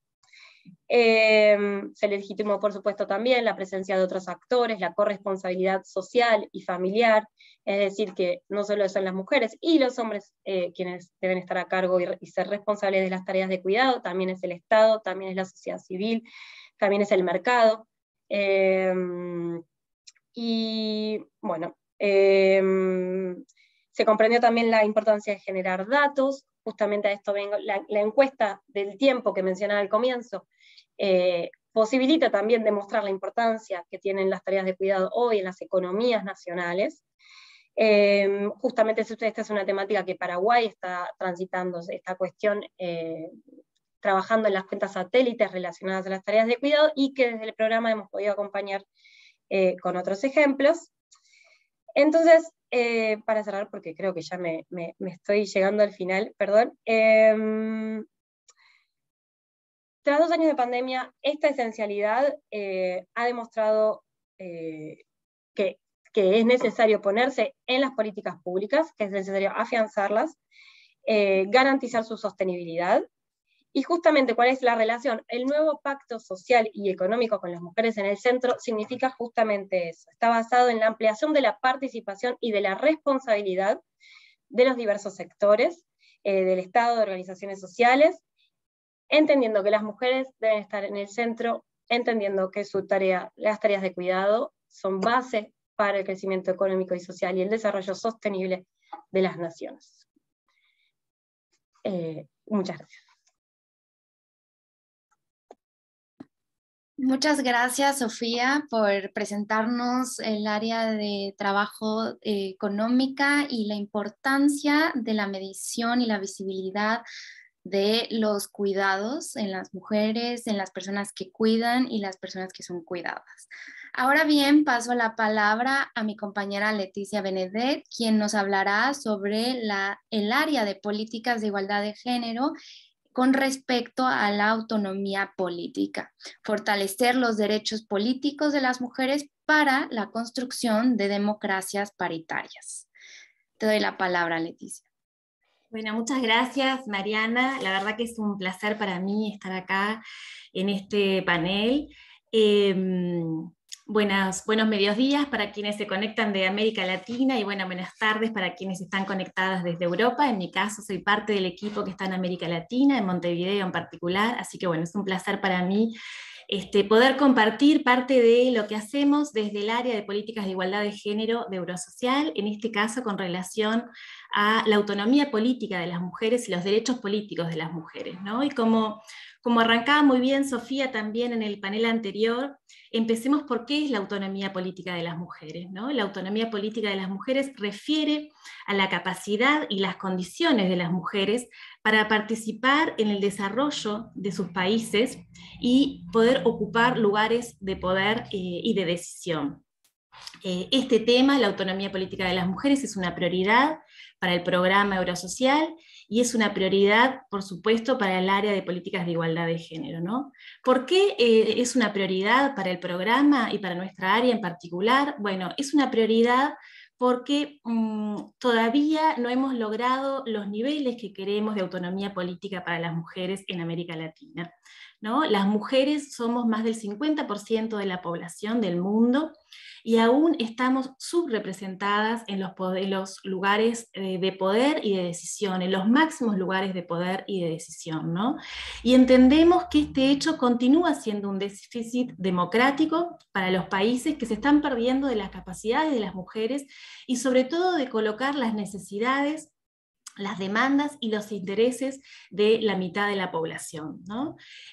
Em, se legitimó, por supuesto, también la presencia de otros actores, la corresponsabilidad social y familiar, es decir, que no solo son las mujeres y los hombres eh, quienes deben estar a cargo y, ser responsables de las tareas de cuidado, también es el Estado, también es la sociedad civil, también es el mercado. Em, y bueno, em, se comprendió también la importancia de generar datos, justamente a esto vengo, la encuesta del tiempo que mencionaba al comienzo, eh, posibilita también demostrar la importancia que tienen las tareas de cuidado hoy en las economías nacionales. Em, justamente esta es una temática que Paraguay está transitando, esta cuestión, eh, trabajando en las cuentas satélites relacionadas a las tareas de cuidado y que desde el programa hemos podido acompañar eh, con otros ejemplos. Entonces, para cerrar, porque creo que ya me, me estoy llegando al final, perdón em, tras dos años de pandemia, esta esencialidad eh, ha demostrado eh, que, es necesario ponerse en las políticas públicas, que es necesario afianzarlas, eh, garantizar su sostenibilidad. Y justamente cuál es la relación, el nuevo pacto social y económico con las mujeres en el centro significa justamente eso. Está basado en la ampliación de la participación y de la responsabilidad de los diversos sectores, del Estado, de organizaciones sociales, entendiendo que las mujeres deben estar en el centro, entendiendo que su tarea, las tareas de cuidado son base para el crecimiento económico y social y el desarrollo sostenible de las naciones. Eh, muchas gracias. Muchas gracias, Sofía, por presentarnos el área de trabajo eh, económica y la importancia de la medición y la visibilidad de los cuidados en las mujeres, en las personas que cuidan y las personas que son cuidadas. Ahora bien, paso la palabra a mi compañera Leticia Benedet, quien nos hablará sobre el área de políticas de igualdad de género con respecto a la autonomía política, fortalecer los derechos políticos de las mujeres para la construcción de democracias paritarias. Te doy la palabra, Leticia. Bueno, muchas gracias Mariana. La verdad que es un placer para mí estar acá en este panel. Eh, buenos mediodías para quienes se conectan de América Latina y buenas tardes para quienes están conectadas desde Europa. En mi caso, soy parte del equipo que está en América Latina, en Montevideo en particular, así que bueno, es un placer para mí este, poder compartir parte de lo que hacemos desde el área de políticas de igualdad de género de Eurosocial, en este caso con relación a la autonomía política de las mujeres y los derechos políticos de las mujeres. Y como arrancaba muy bien Sofía también en el panel anterior, Empecemos por qué es la autonomía política de las mujeres. La autonomía política de las mujeres refiere a la capacidad y las condiciones de las mujeres para participar en el desarrollo de sus países y poder ocupar lugares de poder eh, y de decisión. Eh, este tema, la autonomía política de las mujeres, es una prioridad para el programa Eurosocial y es una prioridad, por supuesto, para el área de políticas de igualdad de género. ¿no? ¿Por qué eh, es una prioridad para el programa y para nuestra área en particular? Bueno, es una prioridad porque mm, todavía no hemos logrado los niveles que queremos de autonomía política para las mujeres en América Latina. Las mujeres somos más del 50% de la población del mundo y aún estamos subrepresentadas en los, los lugares eh, de poder y de decisión, en los máximos lugares de poder y de decisión. Y entendemos que este hecho continúa siendo un déficit democrático para los países que se están perdiendo de las capacidades de las mujeres y sobre todo de colocar las necesidades las demandas y los intereses de la mitad de la población.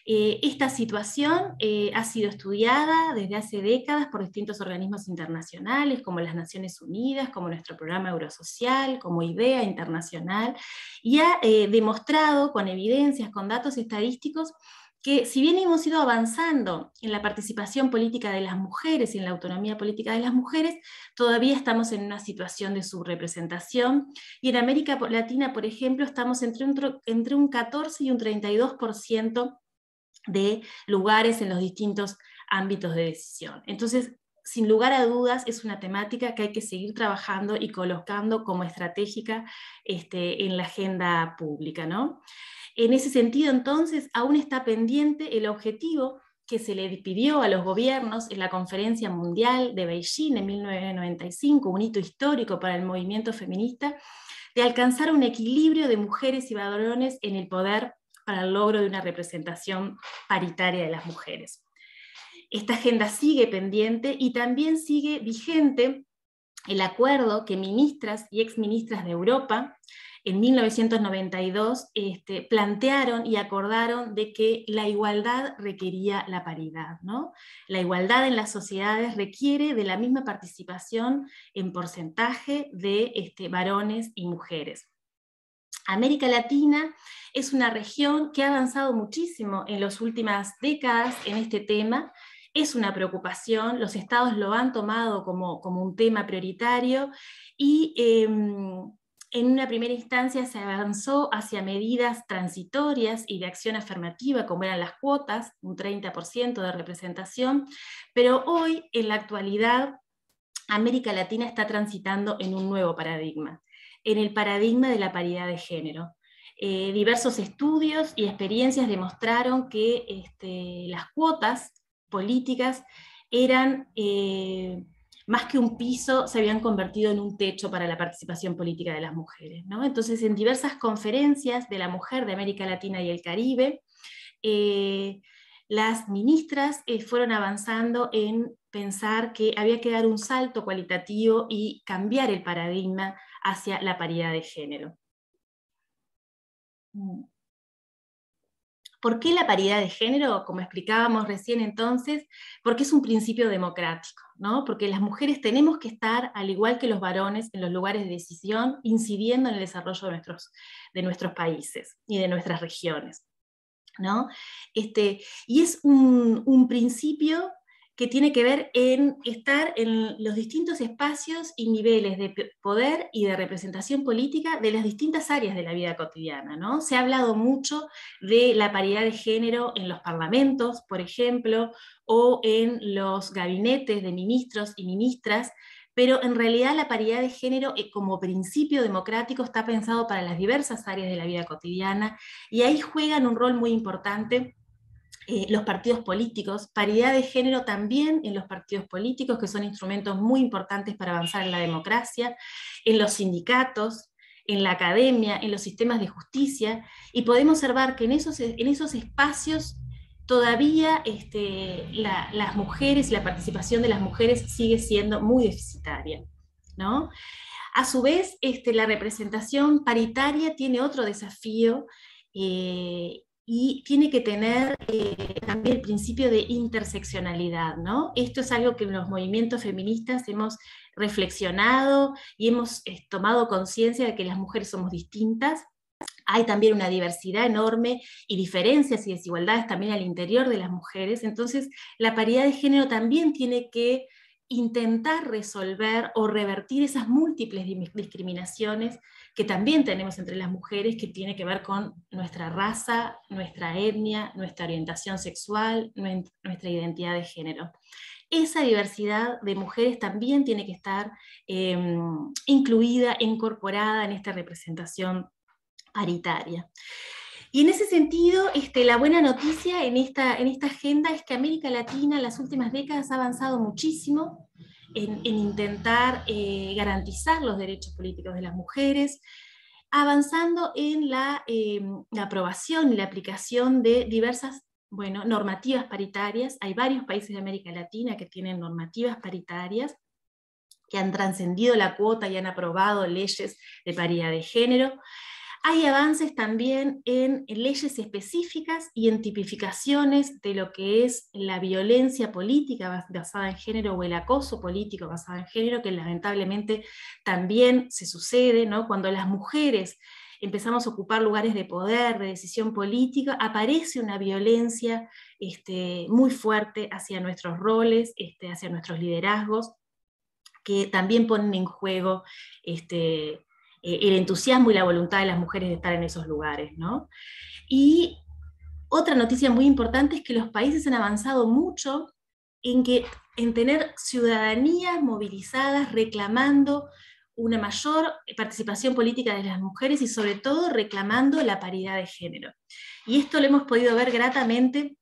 Eh, esta situación eh, ha sido estudiada desde hace décadas por distintos organismos internacionales, como las Naciones Unidas, como nuestro programa Eurosocial, como IDEA Internacional, y ha eh, demostrado con evidencias, con datos estadísticos, que si bien hemos ido avanzando en la participación política de las mujeres y en la autonomía política de las mujeres, todavía estamos en una situación de subrepresentación y en América Latina, por ejemplo, estamos entre un, entre un 14 y un 32% de lugares en los distintos ámbitos de decisión. Entonces, sin lugar a dudas, es una temática que hay que seguir trabajando y colocando como estratégica este, en la agenda pública. ¿no? En ese sentido, entonces, aún está pendiente el objetivo que se le pidió a los gobiernos en la Conferencia Mundial de Beijing en 1995, un hito histórico para el movimiento feminista, de alcanzar un equilibrio de mujeres y varones en el poder para el logro de una representación paritaria de las mujeres. Esta agenda sigue pendiente y también sigue vigente el acuerdo que ministras y exministras de Europa en 1992 este, plantearon y acordaron de que la igualdad requería la paridad. La igualdad en las sociedades requiere de la misma participación en porcentaje de este, varones y mujeres. América Latina es una región que ha avanzado muchísimo en las últimas décadas en este tema, es una preocupación, los estados lo han tomado como, un tema prioritario y em, en una primera instancia se avanzó hacia medidas transitorias y de acción afirmativa, como eran las cuotas, un 30% de representación, pero hoy, en la actualidad, América Latina está transitando en un nuevo paradigma, en el paradigma de la paridad de género. Eh, diversos estudios y experiencias demostraron que este, las cuotas políticas eran... Eh, más que un piso, se habían convertido en un techo para la participación política de las mujeres. Entonces, en diversas conferencias de la mujer de América Latina y el Caribe, eh, las ministras eh, fueron avanzando en pensar que había que dar un salto cualitativo y cambiar el paradigma hacia la paridad de género. Mm. ¿Por qué la paridad de género? Como explicábamos recién entonces, porque es un principio democrático, ¿no? porque las mujeres tenemos que estar, al igual que los varones, en los lugares de decisión, incidiendo en el desarrollo de nuestros, países y de nuestras regiones. ¿no? Este, y es un, un principio que tiene que ver en estar en los distintos espacios y niveles de poder y de representación política de las distintas áreas de la vida cotidiana. ¿no? Se ha hablado mucho de la paridad de género en los parlamentos, por ejemplo, o en los gabinetes de ministros y ministras, pero en realidad la paridad de género eh, como principio democrático está pensado para las diversas áreas de la vida cotidiana y ahí juegan un rol muy importante eh, los partidos políticos, paridad de género también en los partidos políticos, que son instrumentos muy importantes para avanzar en la democracia, en los sindicatos, en la academia, en los sistemas de justicia, y podemos observar que en esos, en esos espacios todavía este, las mujeres, la participación de las mujeres sigue siendo muy deficitaria. ¿no? A su vez, este, la representación paritaria tiene otro desafío eh, y tiene que tener eh, también el principio de interseccionalidad, ¿no? Esto es algo que en los movimientos feministas hemos reflexionado y hemos eh, tomado conciencia de que las mujeres somos distintas. Hay también una diversidad enorme y diferencias y desigualdades también al interior de las mujeres. Entonces, la paridad de género también tiene que intentar resolver o revertir esas múltiples discriminaciones que también tenemos entre las mujeres que tiene que ver con nuestra raza, nuestra etnia, nuestra orientación sexual, nuestra identidad de género. Esa diversidad de mujeres también tiene que estar em, incluida, incorporada en esta representación paritaria. Y en ese sentido, este, la buena noticia en esta, en esta agenda es que América Latina en las últimas décadas ha avanzado muchísimo, en, intentar eh, garantizar los derechos políticos de las mujeres, avanzando en la, em, aprobación y la aplicación de diversas normativas paritarias. Hay varios países de América Latina que tienen normativas paritarias que han trascendido la cuota y han aprobado leyes de paridad de género. Hay avances también en leyes específicas y en tipificaciones de lo que es la violencia política basada en género o el acoso político basado en género, que lamentablemente también se sucede, Cuando las mujeres empezamos a ocupar lugares de poder, de decisión política, aparece una violencia este, muy fuerte hacia nuestros roles, este, hacia nuestros liderazgos, que también ponen en juego este, eh, el entusiasmo y la voluntad de las mujeres de estar en esos lugares. ¿no? Y otra noticia muy importante es que los países han avanzado mucho en, que, en tener ciudadanías movilizadas reclamando una mayor participación política de las mujeres y sobre todo reclamando la paridad de género. Y esto lo hemos podido ver gratamente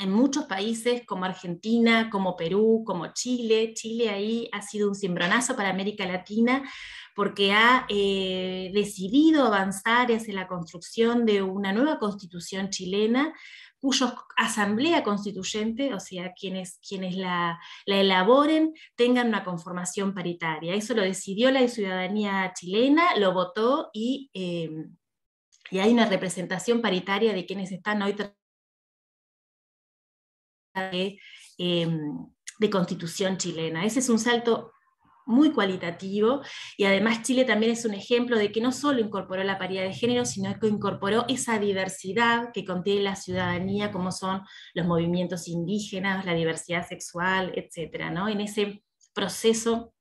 en muchos países como Argentina, como Perú, como Chile. Chile ahí ha sido un cimbronazo para América Latina porque ha eh, decidido avanzar hacia la construcción de una nueva constitución chilena cuya asamblea constituyente, o sea, quienes, quienes la, la, elaboren, tengan una conformación paritaria. Eso lo decidió la ciudadanía chilena, lo votó y... Eh, y hay una representación paritaria de quienes están hoy Em, de, constitución chilena. Ese es un salto muy cualitativo y además Chile también es un ejemplo de que no solo incorporó la paridad de género, sino que incorporó esa diversidad que contiene la ciudadanía, como son los movimientos indígenas, la diversidad sexual, etcétera, ¿no? En ese proceso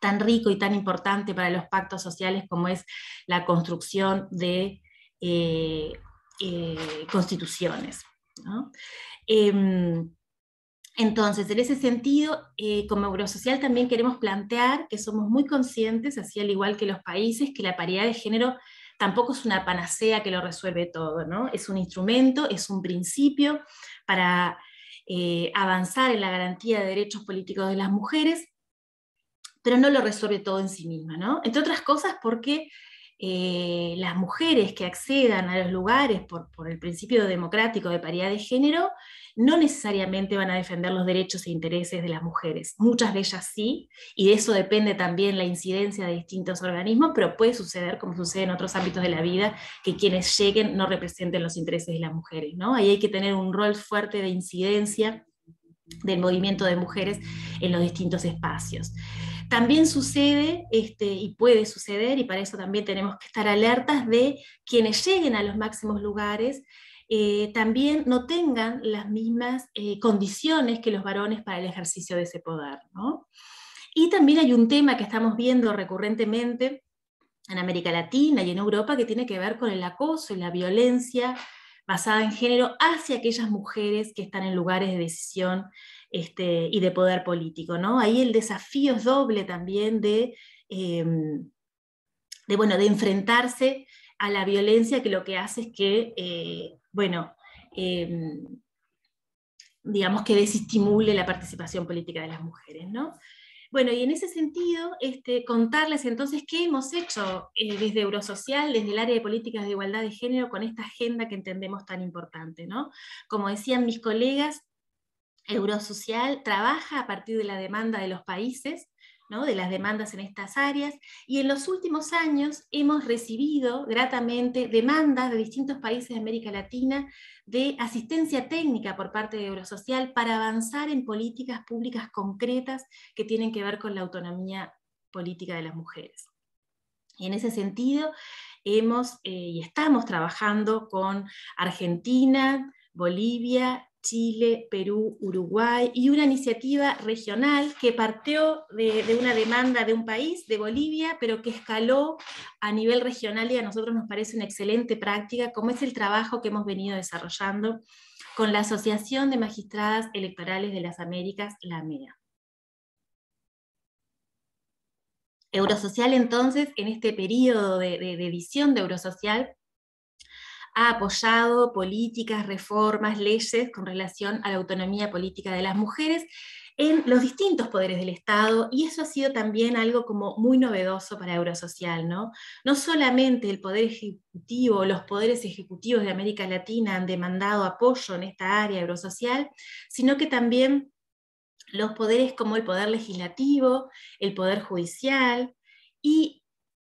tan rico y tan importante para los pactos sociales como es la construcción de eh, eh, constituciones. ¿no? Em, entonces, en ese sentido, eh, como Eurosocial también queremos plantear que somos muy conscientes, así al igual que los países, que la paridad de género tampoco es una panacea que lo resuelve todo, ¿no? Es un instrumento, es un principio para eh, avanzar en la garantía de derechos políticos de las mujeres, pero no lo resuelve todo en sí misma, ¿no? Entre otras cosas porque eh, las mujeres que accedan a los lugares por, el principio democrático de paridad de género no necesariamente van a defender los derechos e intereses de las mujeres. Muchas de ellas sí, y de eso depende también la incidencia de distintos organismos, pero puede suceder como sucede en otros ámbitos de la vida, que quienes lleguen no representen los intereses de las mujeres. ¿no? Ahí hay que tener un rol fuerte de incidencia del movimiento de mujeres en los distintos espacios. También sucede este, y puede suceder, y para eso también tenemos que estar alertas de quienes lleguen a los máximos lugares, eh, también no tengan las mismas eh, condiciones que los varones para el ejercicio de ese poder. Y también hay un tema que estamos viendo recurrentemente en América Latina y en Europa que tiene que ver con el acoso y la violencia basada en género hacia aquellas mujeres que están en lugares de decisión este, y de poder político. ¿no? Ahí el desafío es doble también de, em, de, bueno, de enfrentarse a la violencia que lo que hace es que, eh, bueno, em, digamos que desestimule la participación política de las mujeres, ¿no? Bueno, y en ese sentido, este, contarles entonces qué hemos hecho eh, desde Eurosocial, desde el área de políticas de igualdad de género, con esta agenda que entendemos tan importante. ¿no? Como decían mis colegas, Eurosocial trabaja a partir de la demanda de los países, de las demandas en estas áreas, y en los últimos años hemos recibido gratamente demandas de distintos países de América Latina de asistencia técnica por parte de Eurosocial para avanzar en políticas públicas concretas que tienen que ver con la autonomía política de las mujeres. Y en ese sentido, hemos eh, y estamos trabajando con Argentina, Bolivia Chile, Perú, Uruguay y una iniciativa regional que partió de, una demanda de un país, de Bolivia, pero que escaló a nivel regional y a nosotros nos parece una excelente práctica, como es el trabajo que hemos venido desarrollando con la Asociación de Magistradas Electorales de las Américas, la AMEA. Eurosocial entonces, en este periodo de, de, de edición de Eurosocial, ha apoyado políticas, reformas, leyes con relación a la autonomía política de las mujeres en los distintos poderes del Estado y eso ha sido también algo como muy novedoso para Eurosocial, ¿no? No solamente el poder ejecutivo, los poderes ejecutivos de América Latina han demandado apoyo en esta área Eurosocial, sino que también los poderes como el poder legislativo, el poder judicial y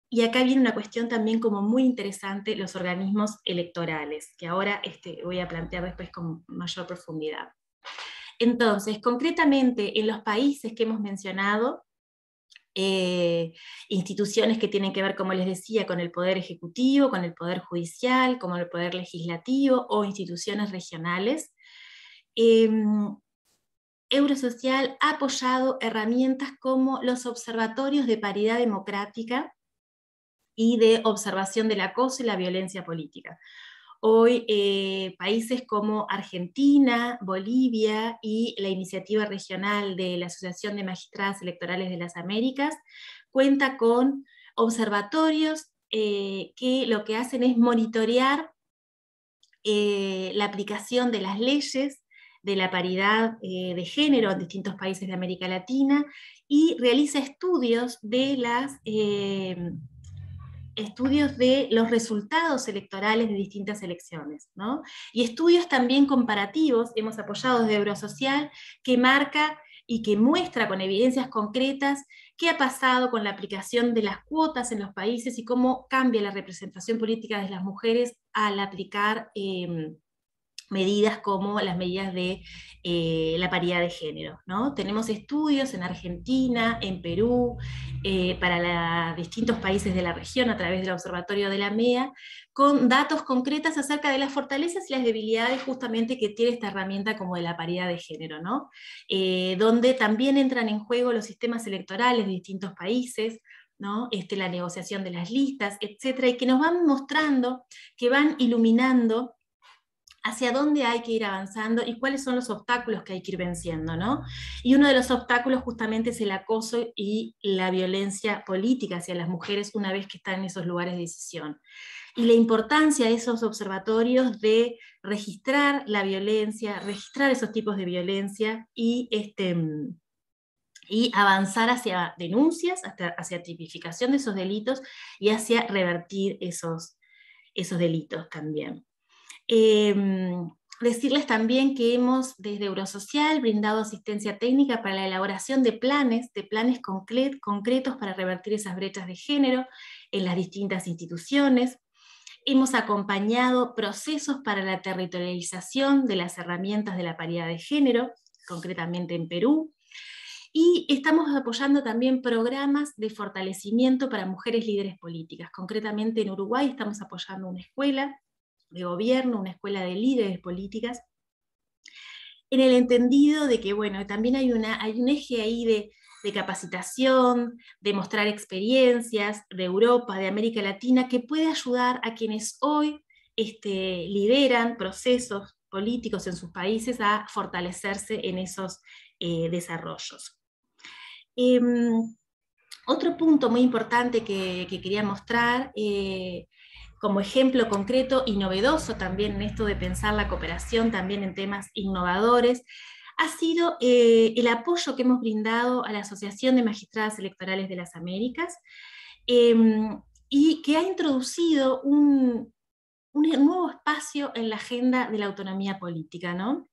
y acá viene una cuestión también como muy interesante, los organismos electorales, que ahora este, voy a plantear después con mayor profundidad. Entonces, concretamente en los países que hemos mencionado, eh, instituciones que tienen que ver, como les decía, con el poder ejecutivo, con el poder judicial, como el poder legislativo o instituciones regionales, eh, Eurosocial ha apoyado herramientas como los observatorios de paridad democrática y de observación del acoso y la violencia política. Hoy eh, países como Argentina, Bolivia y la iniciativa regional de la Asociación de Magistradas Electorales de las Américas cuenta con observatorios eh, que lo que hacen es monitorear eh, la aplicación de las leyes de la paridad de género en distintos países de América Latina y realiza estudios de las estudios de los resultados electorales de distintas elecciones, ¿no? Y estudios también comparativos, hemos apoyado desde Eurosocial, que marca y que muestra con evidencias concretas qué ha pasado con la aplicación de las cuotas en los países y cómo cambia la representación política de las mujeres al aplicar em, medidas como las medidas de eh, la paridad de género. ¿no? Tenemos estudios en Argentina, en Perú, eh, para distintos países de la región a través del Observatorio de la MEA, con datos concretas acerca de las fortalezas y las debilidades justamente que tiene esta herramienta como de la paridad de género, ¿no? Eh, donde también entran en juego los sistemas electorales de distintos países, ¿no? Este, la negociación de las listas, etcétera, y que nos van mostrando, que van iluminando hacia dónde hay que ir avanzando y cuáles son los obstáculos que hay que ir venciendo, Y uno de los obstáculos justamente es el acoso y la violencia política hacia las mujeres una vez que están en esos lugares de decisión. Y la importancia de esos observatorios de registrar la violencia, registrar esos tipos de violencia y, este, y avanzar hacia denuncias, hacia tipificación de esos delitos y hacia revertir esos, esos delitos también. Em, decirles también que hemos desde Eurosocial brindado asistencia técnica para la elaboración de planes, de planes concretos para revertir esas brechas de género en las distintas instituciones. Hemos acompañado procesos para la territorialización de las herramientas de la paridad de género, concretamente en Perú. Y estamos apoyando también programas de fortalecimiento para mujeres líderes políticas. Concretamente en Uruguay estamos apoyando una escuela de gobierno, una escuela de líderes políticas, en el entendido de que, bueno, también hay, una, un eje ahí de, capacitación, de mostrar experiencias de Europa, de América Latina, que puede ayudar a quienes hoy este, lideran procesos políticos en sus países a fortalecerse en esos eh, desarrollos. Em, otro punto muy importante que, quería mostrar eh, como ejemplo concreto y novedoso también en esto de pensar la cooperación también en temas innovadores, ha sido eh, el apoyo que hemos brindado a la Asociación de Magistradas Electorales de las Américas em, y que ha introducido un, un, nuevo espacio en la agenda de la autonomía política, ¿no?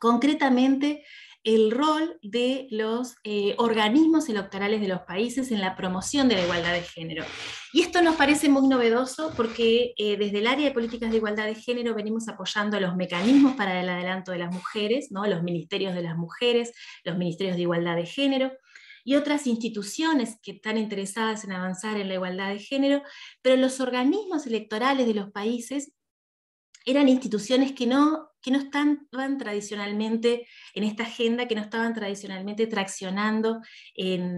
Concretamente, el rol de los eh, organismos electorales de los países en la promoción de la igualdad de género. Y esto nos parece muy novedoso porque eh, desde el área de políticas de igualdad de género venimos apoyando los mecanismos para el adelanto de las mujeres, ¿no? los ministerios de las mujeres, los ministerios de igualdad de género y otras instituciones que están interesadas en avanzar en la igualdad de género, pero los organismos electorales de los países eran instituciones que no, que no estaban tradicionalmente en esta agenda, que no estaban tradicionalmente traccionando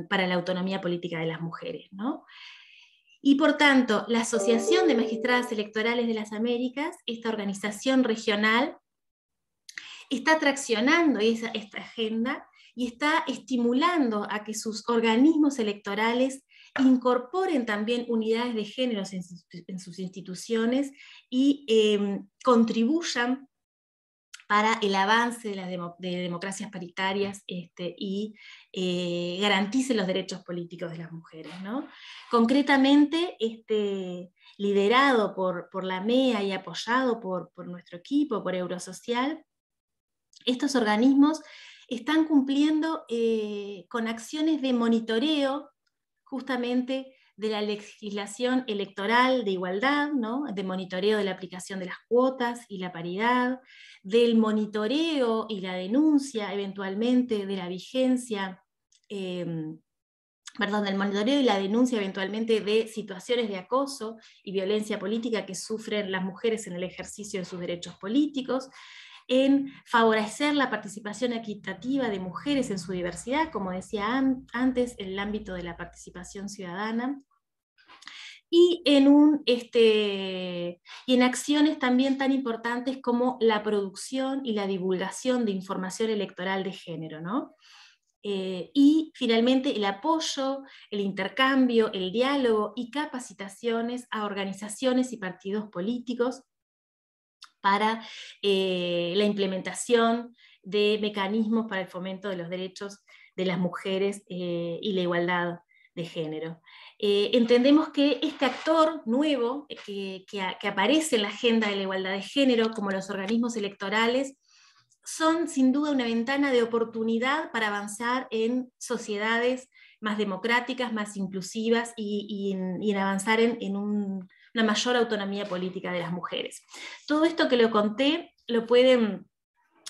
para la autonomía política de las mujeres. Y por tanto, la Asociación de Magistradas Electorales de las Américas, esta organización regional, está traccionando esa, esta agenda y está estimulando a que sus organismos electorales incorporen también unidades de género en sus, instituciones y em, contribuyan para el avance de las democracias paritarias este, y eh, garanticen los derechos políticos de las mujeres. ¿no? Concretamente, este, liderado por, la MEA y apoyado por, nuestro equipo, por Eurosocial, estos organismos están cumpliendo eh, con acciones de monitoreo justamente de la legislación electoral de igualdad, ¿no? de monitoreo de la aplicación de las cuotas y la paridad, del monitoreo y la denuncia eventualmente de la vigencia, em, perdón, del monitoreo y la denuncia eventualmente de situaciones de acoso y violencia política que sufren las mujeres en el ejercicio de sus derechos políticos, en favorecer la participación equitativa de mujeres en su diversidad, como decía antes, en el ámbito de la participación ciudadana, y en, este, y en acciones también tan importantes como la producción y la divulgación de información electoral de género. ¿no? Eh, y finalmente el apoyo, el intercambio, el diálogo y capacitaciones a organizaciones y partidos políticos para eh, la implementación de mecanismos para el fomento de los derechos de las mujeres eh, y la igualdad de género. Eh, entendemos que este actor nuevo que, aparece en la agenda de la igualdad de género, como los organismos electorales, son sin duda una ventana de oportunidad para avanzar en sociedades más democráticas, más inclusivas y, en, avanzar en, un, una mayor autonomía política de las mujeres. Todo esto que lo conté lo pueden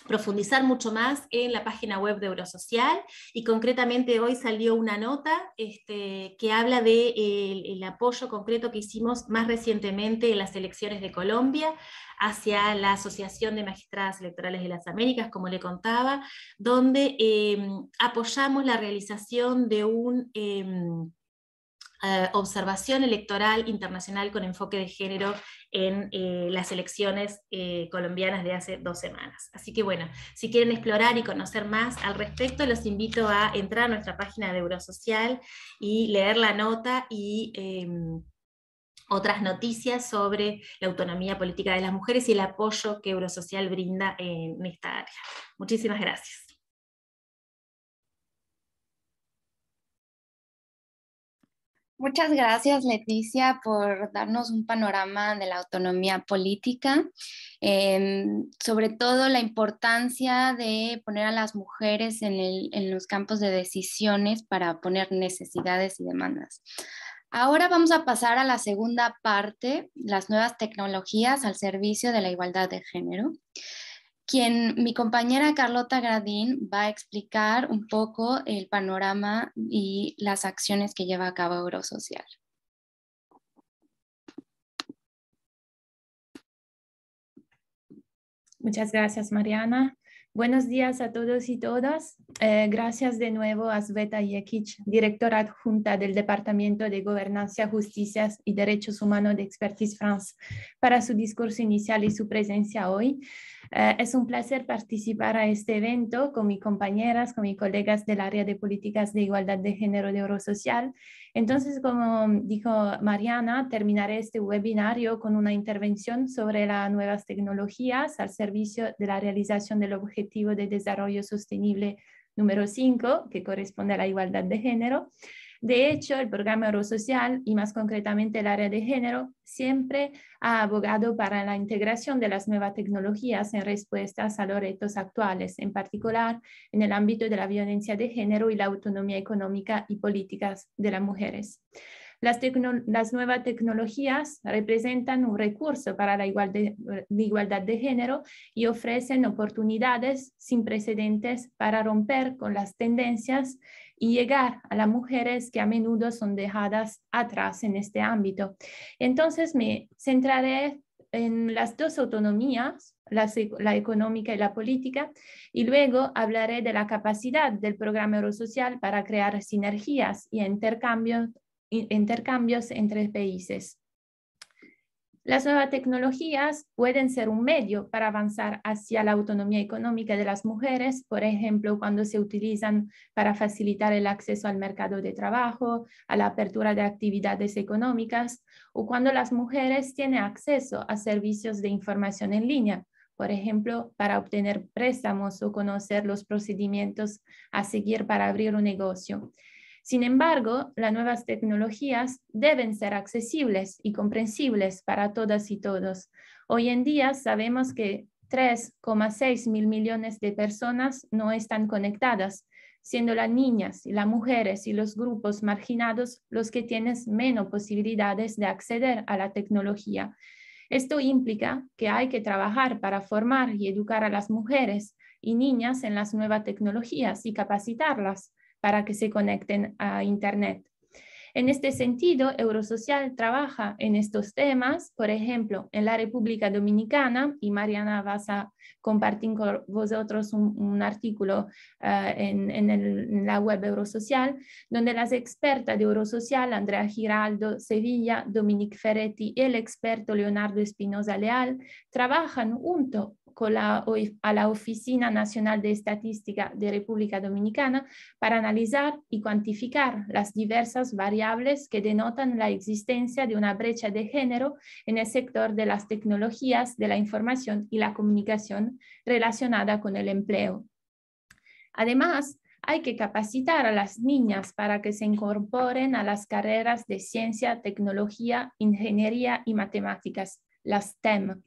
profundizar mucho más en la página web de Eurosocial y concretamente hoy salió una nota este, que habla del eh, apoyo concreto que hicimos más recientemente en las elecciones de Colombia hacia la Asociación de Magistradas Electorales de las Américas, como le contaba, donde em, apoyamos la realización de un... Em, eh, observación electoral internacional con enfoque de género en eh, las elecciones eh, colombianas de hace dos semanas. Así que bueno, si quieren explorar y conocer más al respecto, los invito a entrar a nuestra página de Eurosocial y leer la nota y em, otras noticias sobre la autonomía política de las mujeres y el apoyo que Eurosocial brinda en esta área. Muchísimas gracias. Muchas gracias, Leticia, por darnos un panorama de la autonomía política, em, sobre todo la importancia de poner a las mujeres en, los campos de decisiones para poner necesidades y demandas. Ahora vamos a pasar a la segunda parte, las nuevas tecnologías al servicio de la igualdad de género quien mi compañera Carlota Gradín va a explicar un poco el panorama y las acciones que lleva a cabo Eurosocial. Muchas gracias, Mariana. Buenos días a todos y todas. Eh, gracias de nuevo a Sveta Yekic, directora adjunta del Departamento de Gobernanza, Justicia y Derechos Humanos de Expertise France, para su discurso inicial y su presencia hoy. Eh, es un placer participar a este evento con mis compañeras, con mis colegas del área de políticas de igualdad de género de Eurosocial entonces, como dijo Mariana, terminaré este webinario con una intervención sobre las nuevas tecnologías al servicio de la realización del Objetivo de Desarrollo Sostenible número 5, que corresponde a la igualdad de género, de hecho, el programa Eurosocial y más concretamente el área de género siempre ha abogado para la integración de las nuevas tecnologías en respuestas a los retos actuales, en particular en el ámbito de la violencia de género y la autonomía económica y política de las mujeres. Las, nuevas tecnologías representan un recurso para la igualdad de género y ofrecen oportunidades sin precedentes para romper con las tendencias y llegar a las mujeres que a menudo son dejadas atrás en este ámbito. Entonces me centraré en las dos autonomías, la, económica y la política, y luego hablaré de la capacidad del programa eurosocial para crear sinergias y intercambios, intercambios entre países. Las nuevas tecnologías pueden ser un medio para avanzar hacia la autonomía económica de las mujeres, por ejemplo, cuando se utilizan para facilitar el acceso al mercado de trabajo, a la apertura de actividades económicas o cuando las mujeres tienen acceso a servicios de información en línea, por ejemplo, para obtener préstamos o conocer los procedimientos a seguir para abrir un negocio. Sin embargo, las nuevas tecnologías deben ser accesibles y comprensibles para todas y todos. Hoy en día sabemos que 3,6 mil millones de personas no están conectadas, siendo las niñas, las mujeres y los grupos marginados los que tienen menos posibilidades de acceder a la tecnología. Esto implica que hay que trabajar para formar y educar a las mujeres y niñas en las nuevas tecnologías y capacitarlas para que se conecten a Internet. En este sentido, Eurosocial trabaja en estos temas, por ejemplo, en la República Dominicana, y Mariana vas a compartir con vosotros un, artículo eh, en, la web Eurosocial, donde las expertas de Eurosocial, Andrea Giraldo, Sevilla, Dominique Ferretti y el experto Leonardo Espinosa Leal, trabajan junto a la Oficina Nacional de Estadística de República Dominicana para analizar y cuantificar las diversas variables que denotan la existencia de una brecha de género en el sector de las tecnologías de la información y la comunicación relacionada con el empleo. Además, hay que capacitar a las niñas para que se incorporen a las carreras de ciencia, tecnología, ingeniería y matemáticas, las TEM.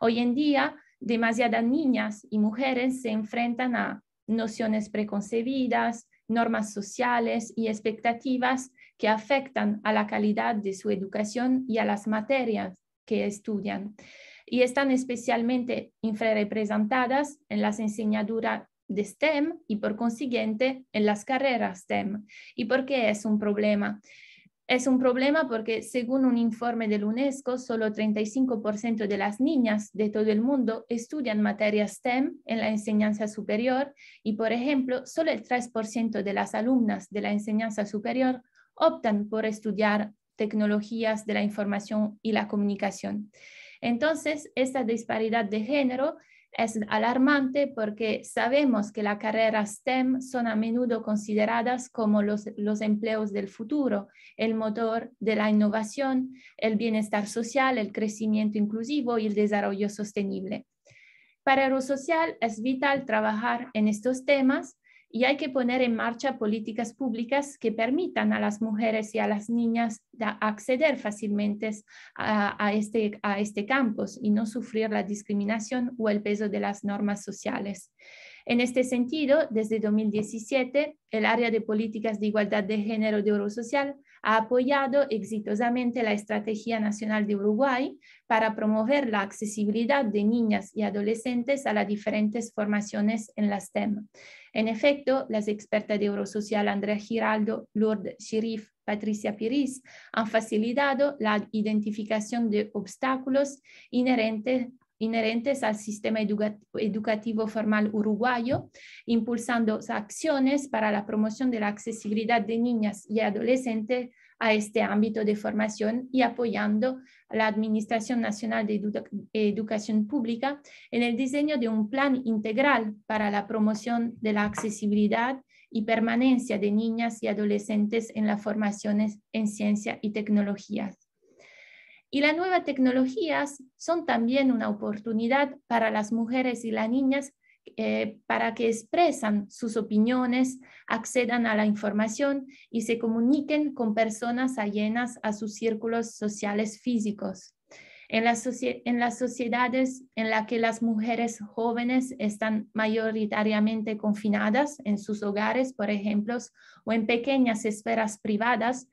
Hoy en día, demasiadas niñas y mujeres se enfrentan a nociones preconcebidas, normas sociales y expectativas que afectan a la calidad de su educación y a las materias que estudian. Y están especialmente infrarrepresentadas en las enseñaduras de STEM y por consiguiente en las carreras STEM. ¿Y por qué es un problema? Es un problema porque, según un informe del UNESCO, solo el 35% de las niñas de todo el mundo estudian materias STEM en la enseñanza superior y, por ejemplo, solo el 3% de las alumnas de la enseñanza superior optan por estudiar tecnologías de la información y la comunicación. Entonces, esta disparidad de género es alarmante porque sabemos que las carreras STEM son a menudo consideradas como los, empleos del futuro, el motor de la innovación, el bienestar social, el crecimiento inclusivo y el desarrollo sostenible. Para Eurosocial es vital trabajar en estos temas y hay que poner en marcha políticas públicas que permitan a las mujeres y a las niñas acceder fácilmente a, este, a este campo y no sufrir la discriminación o el peso de las normas sociales. En este sentido, desde 2017, el área de políticas de igualdad de género de Oro Eurosocial ha apoyado exitosamente la Estrategia Nacional de Uruguay para promover la accesibilidad de niñas y adolescentes a las diferentes formaciones en las STEM. En efecto, las expertas de Eurosocial Andrea Giraldo, Lourdes Shirif, Patricia Piris han facilitado la identificación de obstáculos inherentes inherentes al sistema educativo formal uruguayo, impulsando acciones para la promoción de la accesibilidad de niñas y adolescentes a este ámbito de formación y apoyando a la Administración Nacional de Educación Pública en el diseño de un plan integral para la promoción de la accesibilidad y permanencia de niñas y adolescentes en las formaciones en ciencia y tecnologías. Y las nuevas tecnologías son también una oportunidad para las mujeres y las niñas eh, para que expresan sus opiniones, accedan a la información y se comuniquen con personas ajenas a sus círculos sociales físicos. en las sociedades en las que las mujeres jóvenes están mayoritariamente confinadas en sus hogares, por ejemplo, o en pequeñas esferas privadas,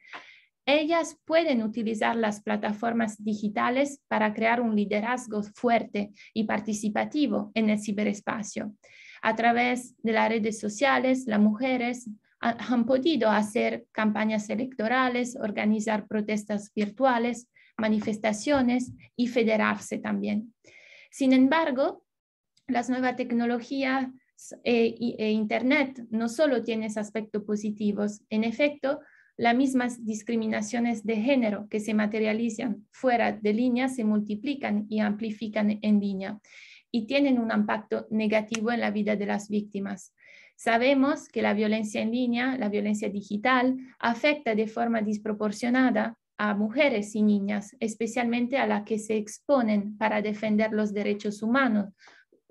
ellas pueden utilizar las plataformas digitales para crear un liderazgo fuerte y participativo en el ciberespacio. A través de las redes sociales, las mujeres han podido hacer campañas electorales, organizar protestas virtuales, manifestaciones y federarse también. Sin embargo, las nuevas tecnologías eh, e, Internet no solo tienen aspectos positivos, en efecto, las mismas discriminaciones de género que se materializan fuera de línea se multiplican y amplifican en línea y tienen un impacto negativo en la vida de las víctimas. Sabemos que la violencia en línea, la violencia digital, afecta de forma desproporcionada a mujeres y niñas, especialmente a las que se exponen para defender los derechos humanos,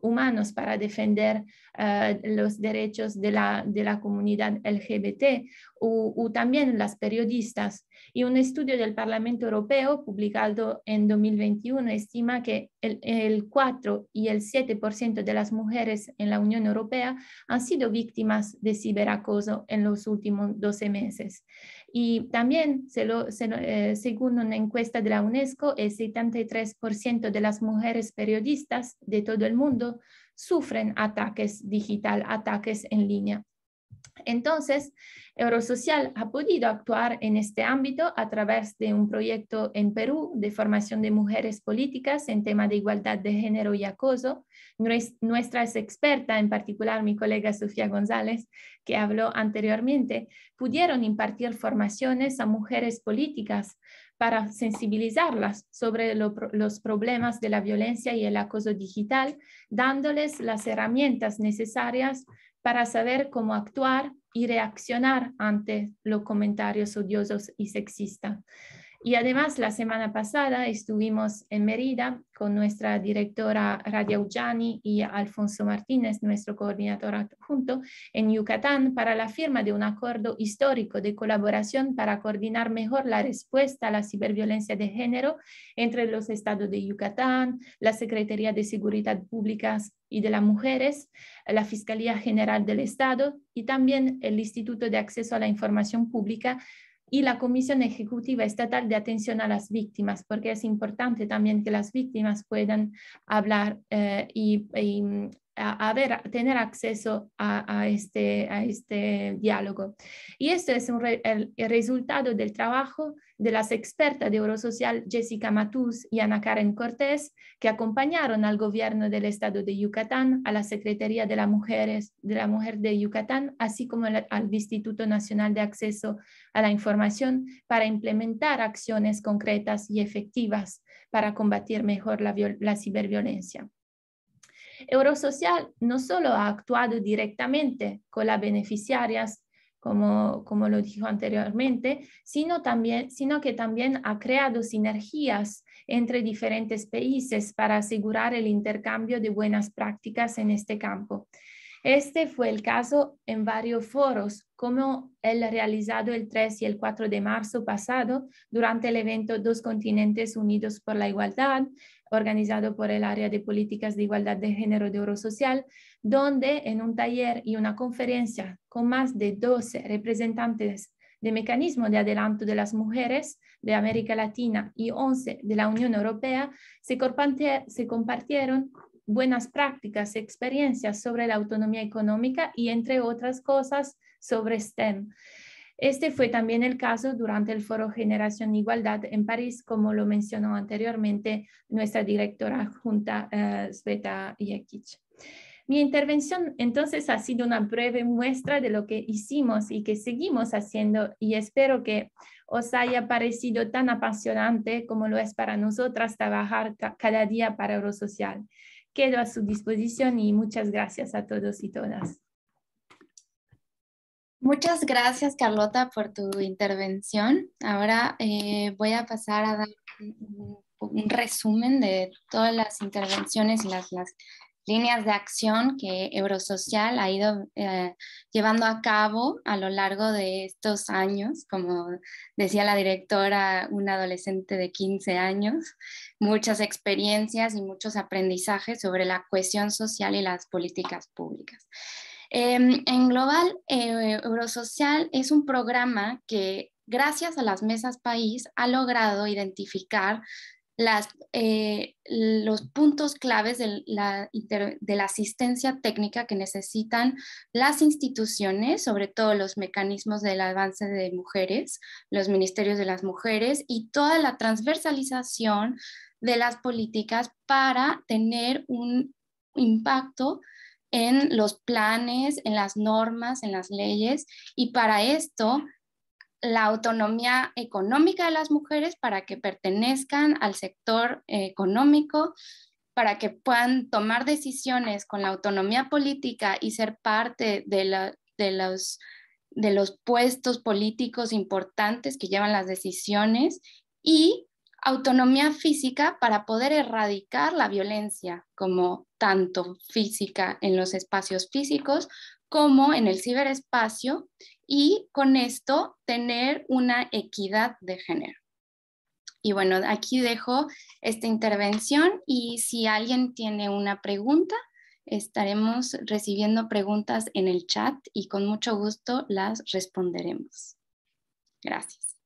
humanos para defender eh, los derechos de la, comunidad LGBT o, también las periodistas. Y un estudio del Parlamento Europeo publicado en 2021 estima que el, el 4 y el 7% de las mujeres en la Unión Europea han sido víctimas de ciberacoso en los últimos 12 meses. Y también, eh, según una encuesta de la UNESCO, el 73% de las mujeres periodistas de todo el mundo sufren ataques digital, ataques en línea. Entonces, Eurosocial ha podido actuar en este ámbito a través de un proyecto en Perú de formación de mujeres políticas en tema de igualdad de género y acoso. Nuestra experta, en particular mi colega Sofía González, que habló anteriormente, pudieron impartir formaciones a mujeres políticas para sensibilizarlas sobre los problemas de la violencia y el acoso digital, dándoles las herramientas necesarias para saber cómo actuar y reaccionar ante los comentarios odiosos y sexistas. Y además, la semana pasada estuvimos en Mérida con nuestra directora Radia Ujani y Alfonso Martínez, nuestro coordinador adjunto, en Yucatán para la firma de un acuerdo histórico de colaboración para coordinar mejor la respuesta a la ciberviolencia de género entre los estados de Yucatán, la Secretaría de Seguridad Pública y de las Mujeres, la Fiscalía General del Estado y también el Instituto de Acceso a la Información Pública y la Comisión Ejecutiva Estatal de Atención a las Víctimas, porque es importante también que las víctimas puedan hablar eh, y, a, tener acceso a, este, este, diálogo. Y este es el, resultado del trabajo de las expertas de Eurosocial Jessica Matus y Ana Karen Cortés, que acompañaron al gobierno del estado de Yucatán, a la Secretaría de, la Mujeres, de la Mujer de Yucatán, así como al Instituto Nacional de Acceso a la Información para implementar acciones concretas y efectivas para combatir mejor la ciberviolencia. Eurosocial no solo ha actuado directamente con las beneficiarias, como, como lo dijo anteriormente, sino, también, sino que también ha creado sinergias entre diferentes países para asegurar el intercambio de buenas prácticas en este campo. Este fue el caso en varios foros, como el realizado el 3 y el 4 de marzo pasado durante el evento Dos Continentes Unidos por la Igualdad, organizado por el área de políticas de igualdad de género de Eurosocial, donde en un taller y una conferencia con más de 12 representantes de mecanismo de adelanto de las mujeres de América Latina y 11 de la Unión Europea, se, compartieron buenas prácticas, experiencias sobre la autonomía económica y entre otras cosas sobre STEM. Este fue también el caso durante el foro Generación Igualdad en París, como lo mencionó anteriormente nuestra directora junta uh, Sveta Mi intervención entonces ha sido una breve muestra de lo que hicimos y que seguimos haciendo y espero que os haya parecido tan apasionante como lo es para nosotras trabajar cada día para Eurosocial. Quedo a su disposición y muchas gracias a todos y todas. Muchas gracias, Carlota, por tu intervención. Ahora eh, voy a pasar a dar un, resumen de todas las intervenciones y las, líneas de acción que Eurosocial ha ido eh, llevando a cabo a lo largo de estos años. Como decía la directora, un adolescente de 15 años, muchas experiencias y muchos aprendizajes sobre la cohesión social y las políticas públicas. Em, en Global eh, Eurosocial es un programa que gracias a las mesas país ha logrado identificar eh, los puntos claves de la, de la, asistencia técnica que necesitan las instituciones, sobre todo los mecanismos del avance de mujeres, los ministerios de las mujeres y toda la transversalización de las políticas para tener un impacto en los planes, en las normas, en las leyes, y para esto la autonomía económica de las mujeres para que pertenezcan al sector eh, económico, para que puedan tomar decisiones con la autonomía política y ser parte de, la, de, los, de los puestos políticos importantes que llevan las decisiones y autonomía física para poder erradicar la violencia, como tanto física en los espacios físicos como en el ciberespacio y con esto tener una equidad de género. Y bueno, aquí dejo esta intervención y si alguien tiene una pregunta, estaremos recibiendo preguntas en el chat y con mucho gusto las responderemos. Gracias.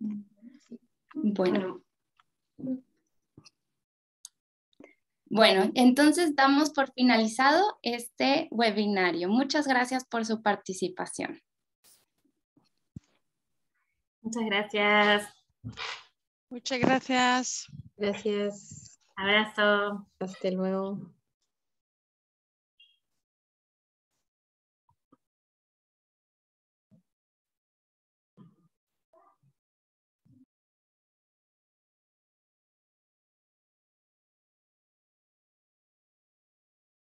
Mm, bueno, Bueno, entonces damos por finalizado este webinario. Muchas gracias por su participación. Muchas gracias. Muchas gracias. Gracias. Abrazo. Hasta luego.